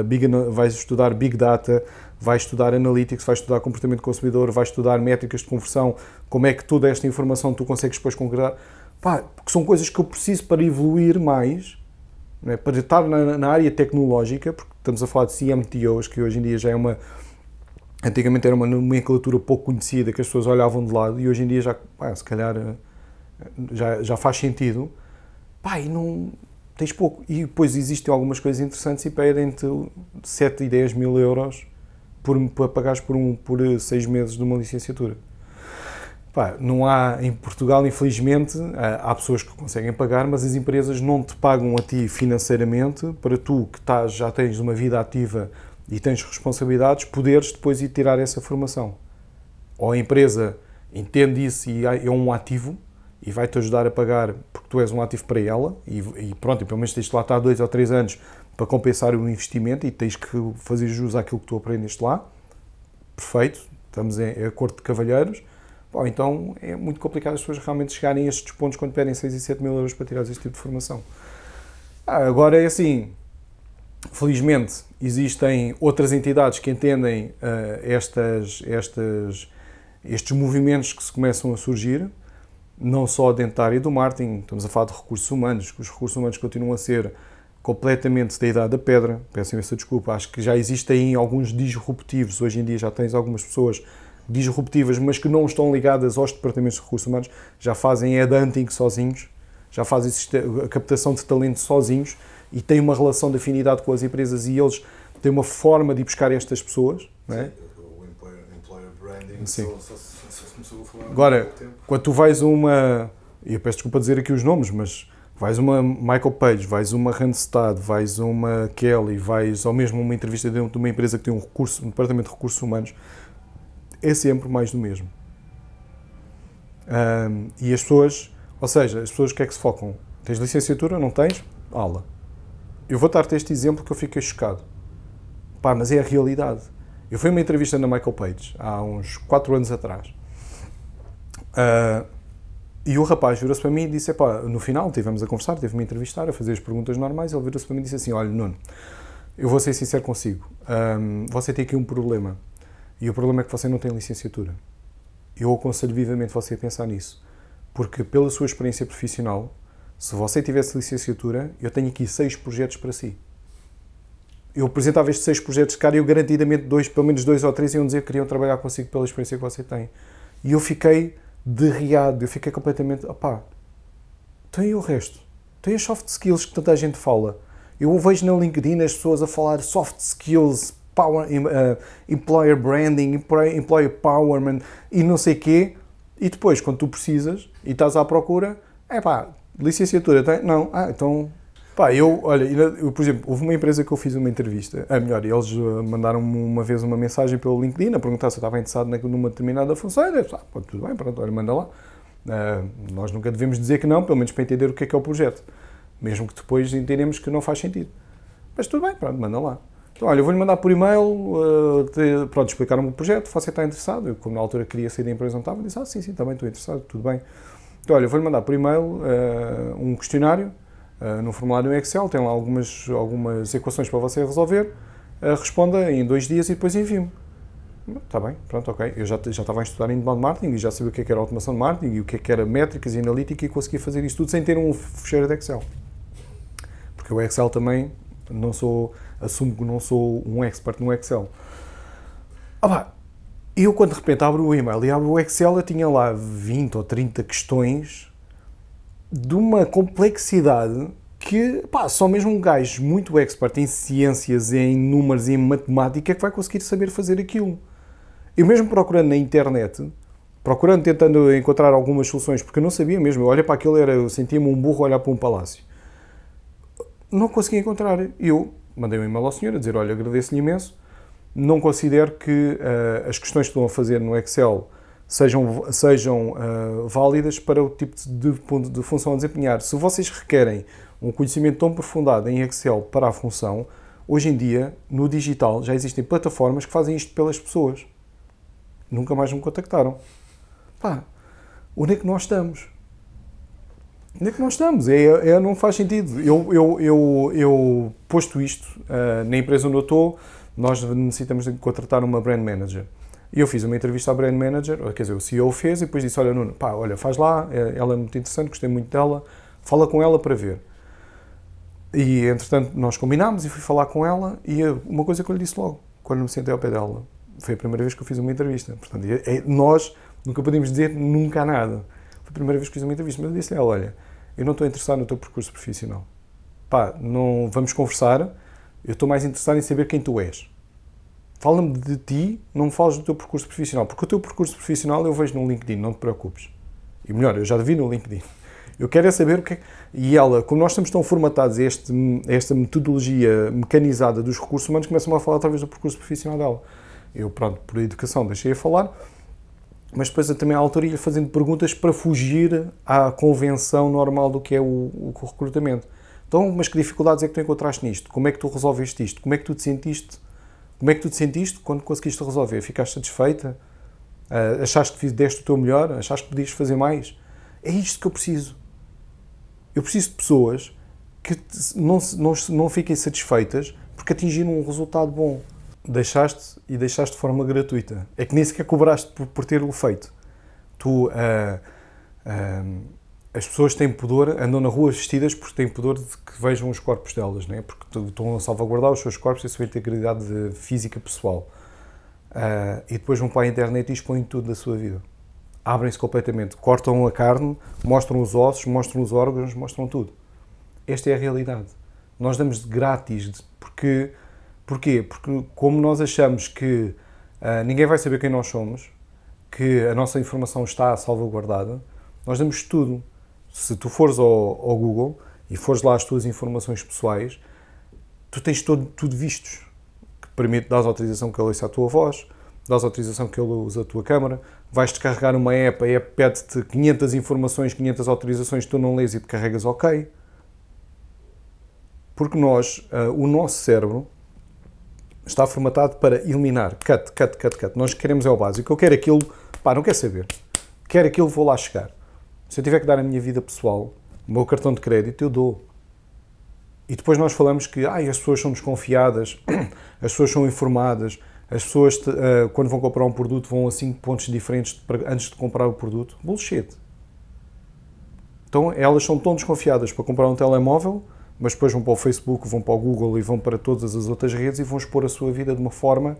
uh, big, vais estudar Big Data, vais estudar Analytics, vais estudar comportamento do consumidor, vais estudar métricas de conversão, como é que toda esta informação tu consegues depois concretar. Pá, porque são coisas que eu preciso para evoluir mais, né, para estar na, na área tecnológica, porque estamos a falar de CMTOs, que hoje em dia já é uma antigamente era uma nomenclatura pouco conhecida que as pessoas olhavam de lado e hoje em dia já, pá, se calhar, eh, já, já faz sentido. Pá, e não tens pouco. E depois existem algumas coisas interessantes e pedem-te 7 e 10 mil euros por, para pagares por, um, por 6 eh, meses de uma licenciatura. Pá, não há, em Portugal, infelizmente, há, há pessoas que conseguem pagar, mas as empresas não te pagam a ti financeiramente, para tu que estás, já tens uma vida ativa, e tens responsabilidades, poderes depois ir tirar essa formação. Ou a empresa entende isso e é, é um ativo e vai-te ajudar a pagar porque tu és um ativo para ela e, e pronto, e pelo menos tens de lá estar dois ou três anos para compensar o investimento e tens que fazer jus àquilo que tu aprendeste lá. Perfeito, estamos em acordo de cavalheiros. Bom, então é muito complicado as pessoas realmente chegarem a estes pontos quando pedem 6 e 7 mil euros para tirar este tipo de formação. Ah, agora é assim, Felizmente, existem outras entidades que entendem uh, estas, estas, estes movimentos que se começam a surgir, não só dentro da área do marketing, estamos a falar de recursos humanos, que os recursos humanos continuam a ser completamente da idade da pedra, peço imensa desculpa, acho que já existem alguns disruptivos, hoje em dia já tens algumas pessoas disruptivas, mas que não estão ligadas aos departamentos de recursos humanos, já fazem headhunting sozinhos, já fazem a captação de talento sozinhos, e têm uma relação de afinidade com as empresas e eles têm uma forma de ir buscar estas pessoas. Não é? O employer, employer branding Sim. Só, só, só começou a falar Agora, quando tu vais a uma, e eu peço desculpa dizer aqui os nomes, mas vais uma Michael Page, vais uma Randstad, vais uma Kelly, vais ao mesmo uma entrevista de uma empresa que tem um recurso, um departamento de recursos humanos, é sempre mais do mesmo. Um, e as pessoas, ou seja, as pessoas o que é que se focam? Tens licenciatura? Não tens? Aula. Eu vou dar-te este exemplo que eu fiquei chocado. Pá, mas é a realidade. Eu fui uma entrevista na Michael Page, há uns 4 anos atrás. Uh, e o rapaz virou-se para mim e disse: no final, tivemos a conversar, teve-me a entrevistar, a fazer as perguntas normais. Ele virou-se para mim e disse assim: Olha, Nuno, eu vou ser sincero consigo. Um, você tem aqui um problema. E o problema é que você não tem licenciatura. Eu aconselho vivamente você a pensar nisso. Porque, pela sua experiência profissional, se você tivesse licenciatura, eu tenho aqui seis projetos para si. Eu apresentava estes seis projetos cara e eu garantidamente dois, pelo menos dois ou três iam dizer que queriam trabalhar consigo pela experiência que você tem. E eu fiquei derriado, eu fiquei completamente, opá, tem o resto. Tem as soft skills que tanta gente fala. Eu vejo na LinkedIn as pessoas a falar soft skills, power, uh, employer branding, employer empowerment e não sei o quê. E depois, quando tu precisas e estás à procura, é pá, Licenciatura tem? Não. Ah, então. Pá, eu, olha, eu, por exemplo, houve uma empresa que eu fiz uma entrevista. Ah, melhor, eles ah, mandaram-me uma vez uma mensagem pelo LinkedIn a perguntar se eu estava interessado numa determinada função. Eu disse, ah, pô, tudo bem, pronto, olha, manda lá. Ah, nós nunca devemos dizer que não, pelo menos para entender o que é que é o projeto. Mesmo que depois entendemos que não faz sentido. Mas tudo bem, pronto, manda lá. Então, olha, eu vou-lhe mandar por e-mail, ah, pronto, explicaram-me o projeto, você está interessado? Eu, como na altura queria sair da empresa, não estava, disse, ah, sim, sim, também estou interessado, tudo bem. Então, olha, vou-lhe mandar por e-mail uh, um questionário, uh, num formulário em Excel, tem lá algumas, algumas equações para você resolver, uh, responda em dois dias e depois envie-me. Está bem, pronto, ok. Eu já, já estava a estudar inbound marketing e já sabia o que, é que era automação de marketing e o que, é que era métricas e analítica e conseguia fazer isto tudo sem ter um fecheiro de Excel. Porque o Excel também, não sou, assumo que não sou um expert no Excel. Ah, pá, e eu, quando de repente abro o e-mail e abro o Excel, eu tinha lá 20 ou 30 questões de uma complexidade que pá, só mesmo um gajo muito expert em ciências, em números e em matemática é que vai conseguir saber fazer aquilo. Eu mesmo procurando na internet, procurando, tentando encontrar algumas soluções, porque eu não sabia mesmo, olha para aquilo, era, eu sentia-me um burro olhar para um palácio. Não conseguia encontrar. Eu mandei um e-mail ao senhor a dizer, olha, agradeço-lhe imenso, não considero que uh, as questões que estão a fazer no Excel sejam, sejam uh, válidas para o tipo de, de, de, função a desempenhar. Se vocês requerem um conhecimento tão aprofundado em Excel para a função, hoje em dia, no digital, já existem plataformas que fazem isto pelas pessoas. Nunca mais me contactaram. Pá, onde é que nós estamos? Onde é que nós estamos? É, é não faz sentido. Eu, eu, eu, eu posto isto uh, na empresa onde eu estou, nós necessitamos de contratar uma brand manager. E eu fiz uma entrevista à brand manager, quer dizer, o CEO fez e depois disse, olha Nuno, pá, olha, faz lá, é, ela é muito interessante, gostei muito dela, fala com ela para ver. E, entretanto, nós combinámos e fui falar com ela e uma coisa que eu lhe disse logo, quando me sentei ao pé dela, foi a primeira vez que eu fiz uma entrevista. Portanto, é, nós nunca podemos dizer nunca nada. Foi a primeira vez que fiz uma entrevista, mas eu disse ela, olha, eu não estou interessado no teu percurso profissional. Pá, não, vamos conversar, eu estou mais interessado em saber quem tu és. Fala-me de ti, não me fales do teu percurso profissional, porque o teu percurso profissional eu vejo no LinkedIn, não te preocupes. E melhor, eu já vi no LinkedIn. Eu quero é saber o que é. E ela, como nós estamos tão formatados a, este, esta metodologia mecanizada dos recursos humanos, começa-me a falar através do percurso profissional dela. Eu, pronto, por educação, deixei a falar, mas depois eu também à altura ia fazendo perguntas para fugir à convenção normal do que é o, o recrutamento. Então, mas que dificuldades é que tu encontraste nisto? Como é que tu resolveste isto? Como é que tu te sentiste? Como é que tu te sentiste quando conseguiste resolver? Ficaste satisfeita? Uh, achaste que deste o teu melhor? Achaste que podias fazer mais? É isto que eu preciso. Eu preciso de pessoas que não, não, não fiquem satisfeitas porque atingiram um resultado bom. Deixaste e deixaste de forma gratuita. É que nem sequer cobraste por, por ter o feito. Tu uh, uh, as pessoas têm pudor, andam na rua vestidas porque têm pudor de que vejam os corpos delas, né? porque estão a salvaguardar os seus corpos e a sua integridade física pessoal. Uh, e depois vão para a internet e expõem tudo da sua vida. Abrem-se completamente, cortam a carne, mostram os ossos, mostram os órgãos, mostram tudo. Esta é a realidade. Nós damos de grátis, porque, porquê? Porque como nós achamos que uh, ninguém vai saber quem nós somos, que a nossa informação está salvaguardada, nós damos tudo. Se tu fores ao, ao Google e fores lá as tuas informações pessoais, tu tens todo, tudo vistos. Que permite, dás autorização que ele ouça a tua voz, dás autorização que ele use a tua câmera, vais descarregar uma app, a app pede-te 500 informações, 500 autorizações que tu não lês e te carregas OK. Porque nós, uh, o nosso cérebro, está formatado para eliminar. Cut, cut, cut, cut. Nós queremos é o básico. Eu quero aquilo, pá, não quero saber. Quero aquilo, vou lá chegar. Se eu tiver que dar a minha vida pessoal, o meu cartão de crédito, eu dou. E depois nós falamos que as pessoas são desconfiadas, as pessoas são informadas, as pessoas, eh, quando vão comprar um produto, vão a cinco pontos diferentes antes de comprar o produto. Bullshit. Então elas são tão desconfiadas para comprar um telemóvel, mas depois vão para o Facebook, vão para o Google e vão para todas as outras redes e vão expor a sua vida de uma forma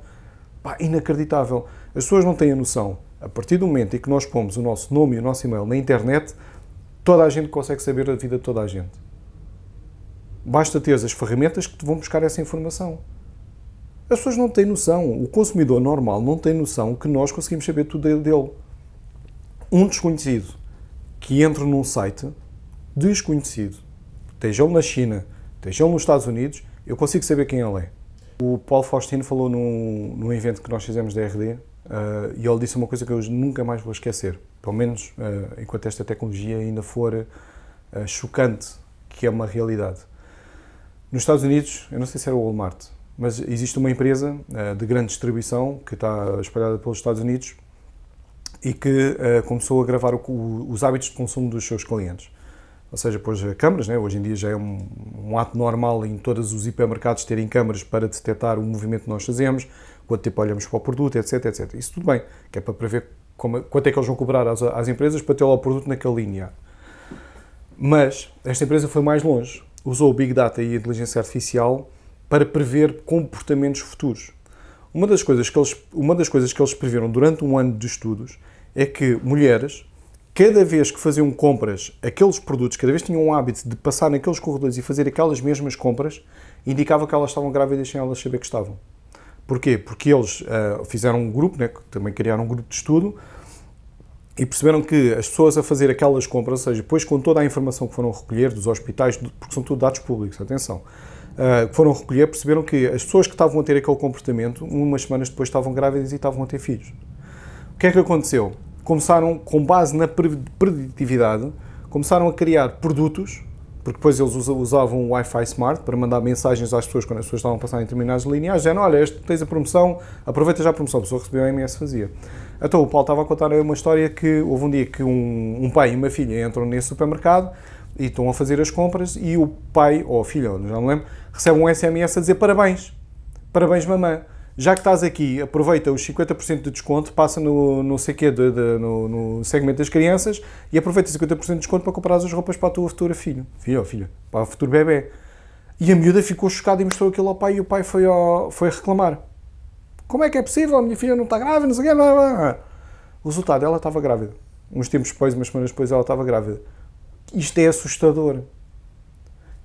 pá, inacreditável. As pessoas não têm a noção a partir do momento em que nós pomos o nosso nome e o nosso e-mail na internet, toda a gente consegue saber a vida de toda a gente. Basta ter as ferramentas que te vão buscar essa informação. As pessoas não têm noção, o consumidor normal não tem noção que nós conseguimos saber tudo dele. Um desconhecido que entra num site desconhecido, estejam na China, estejam nos Estados Unidos, eu consigo saber quem ele é. O Paulo Faustino falou num, num evento que nós fizemos da RD Uh, e ele disse uma coisa que eu nunca mais vou esquecer, pelo menos uh, enquanto esta tecnologia ainda for uh, chocante, que é uma realidade. Nos Estados Unidos, eu não sei se era o Walmart, mas existe uma empresa de grande distribuição que está espalhada pelos Estados Unidos e que começou a gravar o, o, os hábitos de consumo dos seus clientes. Ou seja, pôs eh, câmaras, né? hoje em dia já é um, um ato normal em todos os hipermercados terem câmaras para detectar o movimento que nós fazemos, quanto tempo olhamos para o produto, etc, etc. Isso tudo bem, que é para prever como, é, quanto é que eles vão cobrar às, às empresas para ter lá o produto naquela linha. Mas esta empresa foi mais longe, usou o Big Data e a inteligência artificial para prever comportamentos futuros. Uma das coisas que eles, uma das coisas que eles previram durante um ano de estudos é que mulheres, cada vez que faziam compras, aqueles produtos, cada vez tinham o hábito de passar naqueles corredores e fazer aquelas mesmas compras, indicava que elas estavam grávidas sem elas saber que estavam. Porquê? Porque eles uh, fizeram um grupo, né, também criaram um grupo de estudo, e perceberam que as pessoas a fazer aquelas compras, ou seja, depois com toda a informação que foram recolher dos hospitais, porque são tudo dados públicos, atenção, eh, que foram recolher, perceberam que as pessoas que estavam a ter aquele comportamento, umas semanas depois estavam grávidas e estavam a ter filhos. O que é que aconteceu? Começaram, com base na preditividade, começaram a criar produtos porque depois eles usavam o Wi-Fi Smart para mandar mensagens às pessoas quando as pessoas estavam a passar em determinadas linhas, dizendo, olha, este, tens a promoção, aproveita já a promoção, a pessoa recebeu a MS fazia. Então o Paulo estava a contar uma história que houve um dia que um, um pai e uma filha entram nesse supermercado e estão a fazer as compras e o pai, ou a filha, já não lembro, recebe um SMS a dizer parabéns, parabéns mamãe já que estás aqui, aproveita os 50% de desconto, passa no, no CQ de, de no, no, segmento das crianças e aproveita 50% de desconto para comprar as roupas para a tua futura filha. Filha ou filha, para o futuro bebê. E a miúda ficou chocada e mostrou aquilo ao pai e o pai foi, ao, foi reclamar. Como é que é possível? A minha filha não está grávida, não sei o quê. Blá, blá. O resultado, ela estava grávida. Uns tempos depois, umas semanas depois, ela estava grávida. Isto é assustador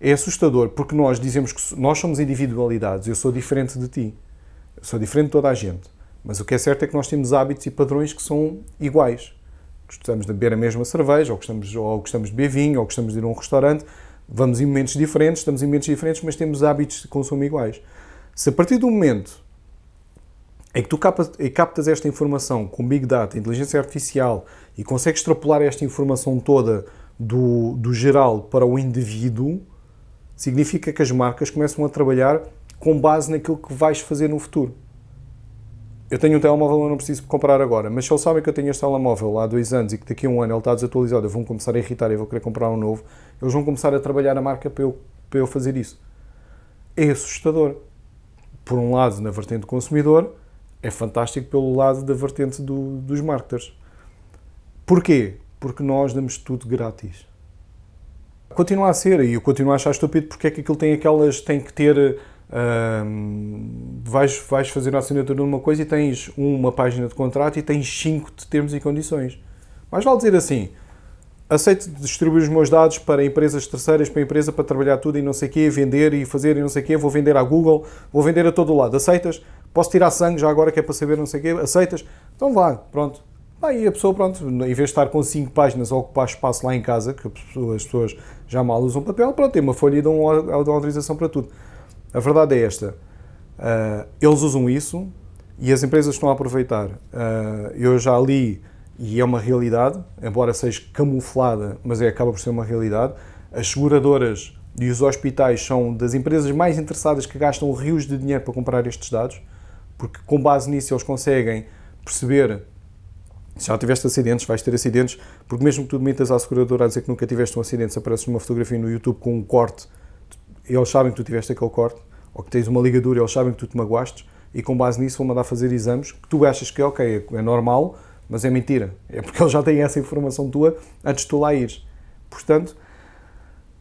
é assustador porque nós dizemos que nós somos individualidades, eu sou diferente de ti. Eu sou diferente de toda a gente. Mas o que é certo é que nós temos hábitos e padrões que são iguais. Gostamos de beber a mesma cerveja, ou gostamos, ou gostamos de beber vinho, ou gostamos de ir a um restaurante. Vamos em momentos diferentes, estamos em momentos diferentes, mas temos hábitos de consumo iguais. Se a partir do momento em que tu captas esta informação com Big Data, inteligência artificial e consegues extrapolar esta informação toda do, do geral para o indivíduo, significa que as marcas começam a trabalhar com base naquilo que vais fazer no futuro. Eu tenho um telemóvel, eu não preciso comprar agora, mas se eles sabem que eu tenho este telemóvel há dois anos e que daqui a um ano ele está desatualizado, eu vou começar a irritar e vou querer comprar um novo, eles vão começar a trabalhar a marca para eu, para eu fazer isso. É assustador. Por um lado, na vertente do consumidor, é fantástico pelo lado da vertente do, dos marketers. Porquê? Porque nós damos tudo grátis. Continua a ser, e eu continuo a achar estúpido porque é que aquilo tem aquelas, tem que ter vais, vais fazer a assinatura numa coisa e tens uma página de contrato e tens cinco de termos e condições. Mas vale dizer assim: aceito distribuir os meus dados para empresas terceiras, para a empresa para trabalhar tudo e não sei o quê, vender e fazer e não sei o quê, vou vender à Google, vou vender a todo lado. Aceitas? Posso tirar sangue já agora que é para saber não sei o quê, aceitas? Então vá, pronto. Tá aí a pessoa, pronto, em vez de estar com cinco páginas a ocupar espaço lá em casa, que as pessoas já mal usam papel, pronto, tem uma folha e dão autorização para tudo. A verdade é esta: uh, eles usam isso e as empresas estão a aproveitar. Uh, eu já li, e é uma realidade, embora seja camuflada, mas é, acaba por ser uma realidade. As seguradoras e os hospitais são das empresas mais interessadas que gastam rios de dinheiro para comprar estes dados, porque com base nisso eles conseguem perceber se já tiveste acidentes, vais ter acidentes, porque mesmo que tu metas à seguradora a dizer que nunca tiveste um acidente, se apareces numa fotografia no YouTube com um corte eles sabem que tu tiveste aquele corte, ou que tens uma ligadura, eles sabem que tu te magoaste, e com base nisso vão mandar fazer exames que tu achas que é ok, é normal, mas é mentira. É porque eles já têm essa informação tua antes de tu lá ires. Portanto,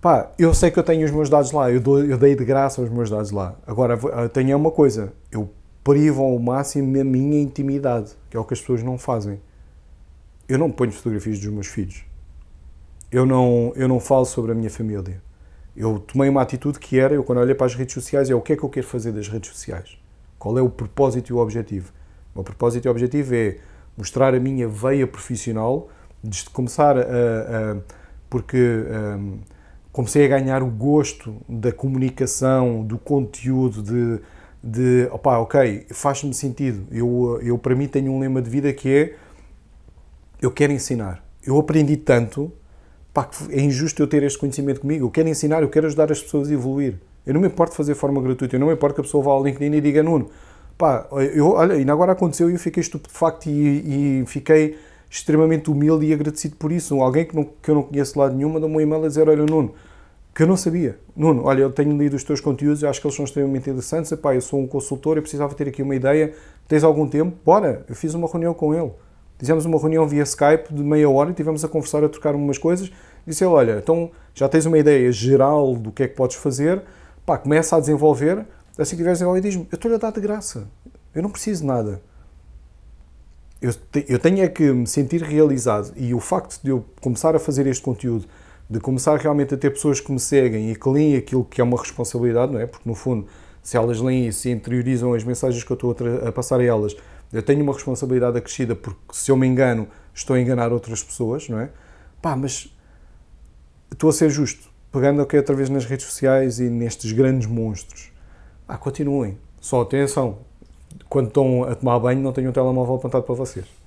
pá, eu sei que eu tenho os meus dados lá, eu, dou, eu dei de graça os meus dados lá. Agora, tenho uma coisa, eu privo ao máximo a minha intimidade, que é o que as pessoas não fazem. Eu não ponho fotografias dos meus filhos. Eu não, eu não falo sobre a minha família eu tomei uma atitude que era, eu quando olhei para as redes sociais, é o que é que eu quero fazer das redes sociais? Qual é o propósito e o objetivo? O meu propósito e o objetivo é mostrar a minha veia profissional, desde começar a, a porque hum, comecei a ganhar o gosto da comunicação, do conteúdo, de, de opá, ok, faz-me sentido. Eu, eu, para mim, tenho um lema de vida que é eu quero ensinar. Eu aprendi tanto pá, é injusto eu ter este conhecimento comigo, eu quero ensinar, eu quero ajudar as pessoas a evoluir. Eu não me importo de fazer de forma gratuita, eu não me importo que a pessoa vá ao LinkedIn e diga, Nuno, pá, eu, olha, ainda agora aconteceu e eu fiquei estupefacto e, e fiquei extremamente humilde e agradecido por isso. Alguém que, não, que eu não conheço de lado nenhum mandou-me um e-mail a dizer, olha Nuno, que eu não sabia. Nuno, olha, eu tenho lido os teus conteúdos, acho que eles são extremamente interessantes, epá, eu sou um consultor, eu precisava ter aqui uma ideia, tens algum tempo? Bora, eu fiz uma reunião com ele. Fizemos uma reunião via Skype de meia hora e tivemos a conversar, a trocar umas coisas. Disse ele, olha, então já tens uma ideia geral do que é que podes fazer, pá, começa a desenvolver, assim que tiveres desenvolvido, diz-me, eu estou-lhe a dar de graça, eu não preciso de nada. Eu, te, eu tenho é que me sentir realizado e o facto de eu começar a fazer este conteúdo, de começar realmente a ter pessoas que me seguem e que leem aquilo que é uma responsabilidade, não é? Porque no fundo, se elas leem e se interiorizam as mensagens que eu estou a, a passar a elas, eu tenho uma responsabilidade acrescida porque se eu me engano, estou a enganar outras pessoas, não é? Pá, mas estou a ser justo, pegando aqui okay, outra vez nas redes sociais e nestes grandes monstros. Ah, continuem. Só atenção, quando estão a tomar banho, não tenham um telemóvel apontado para vocês.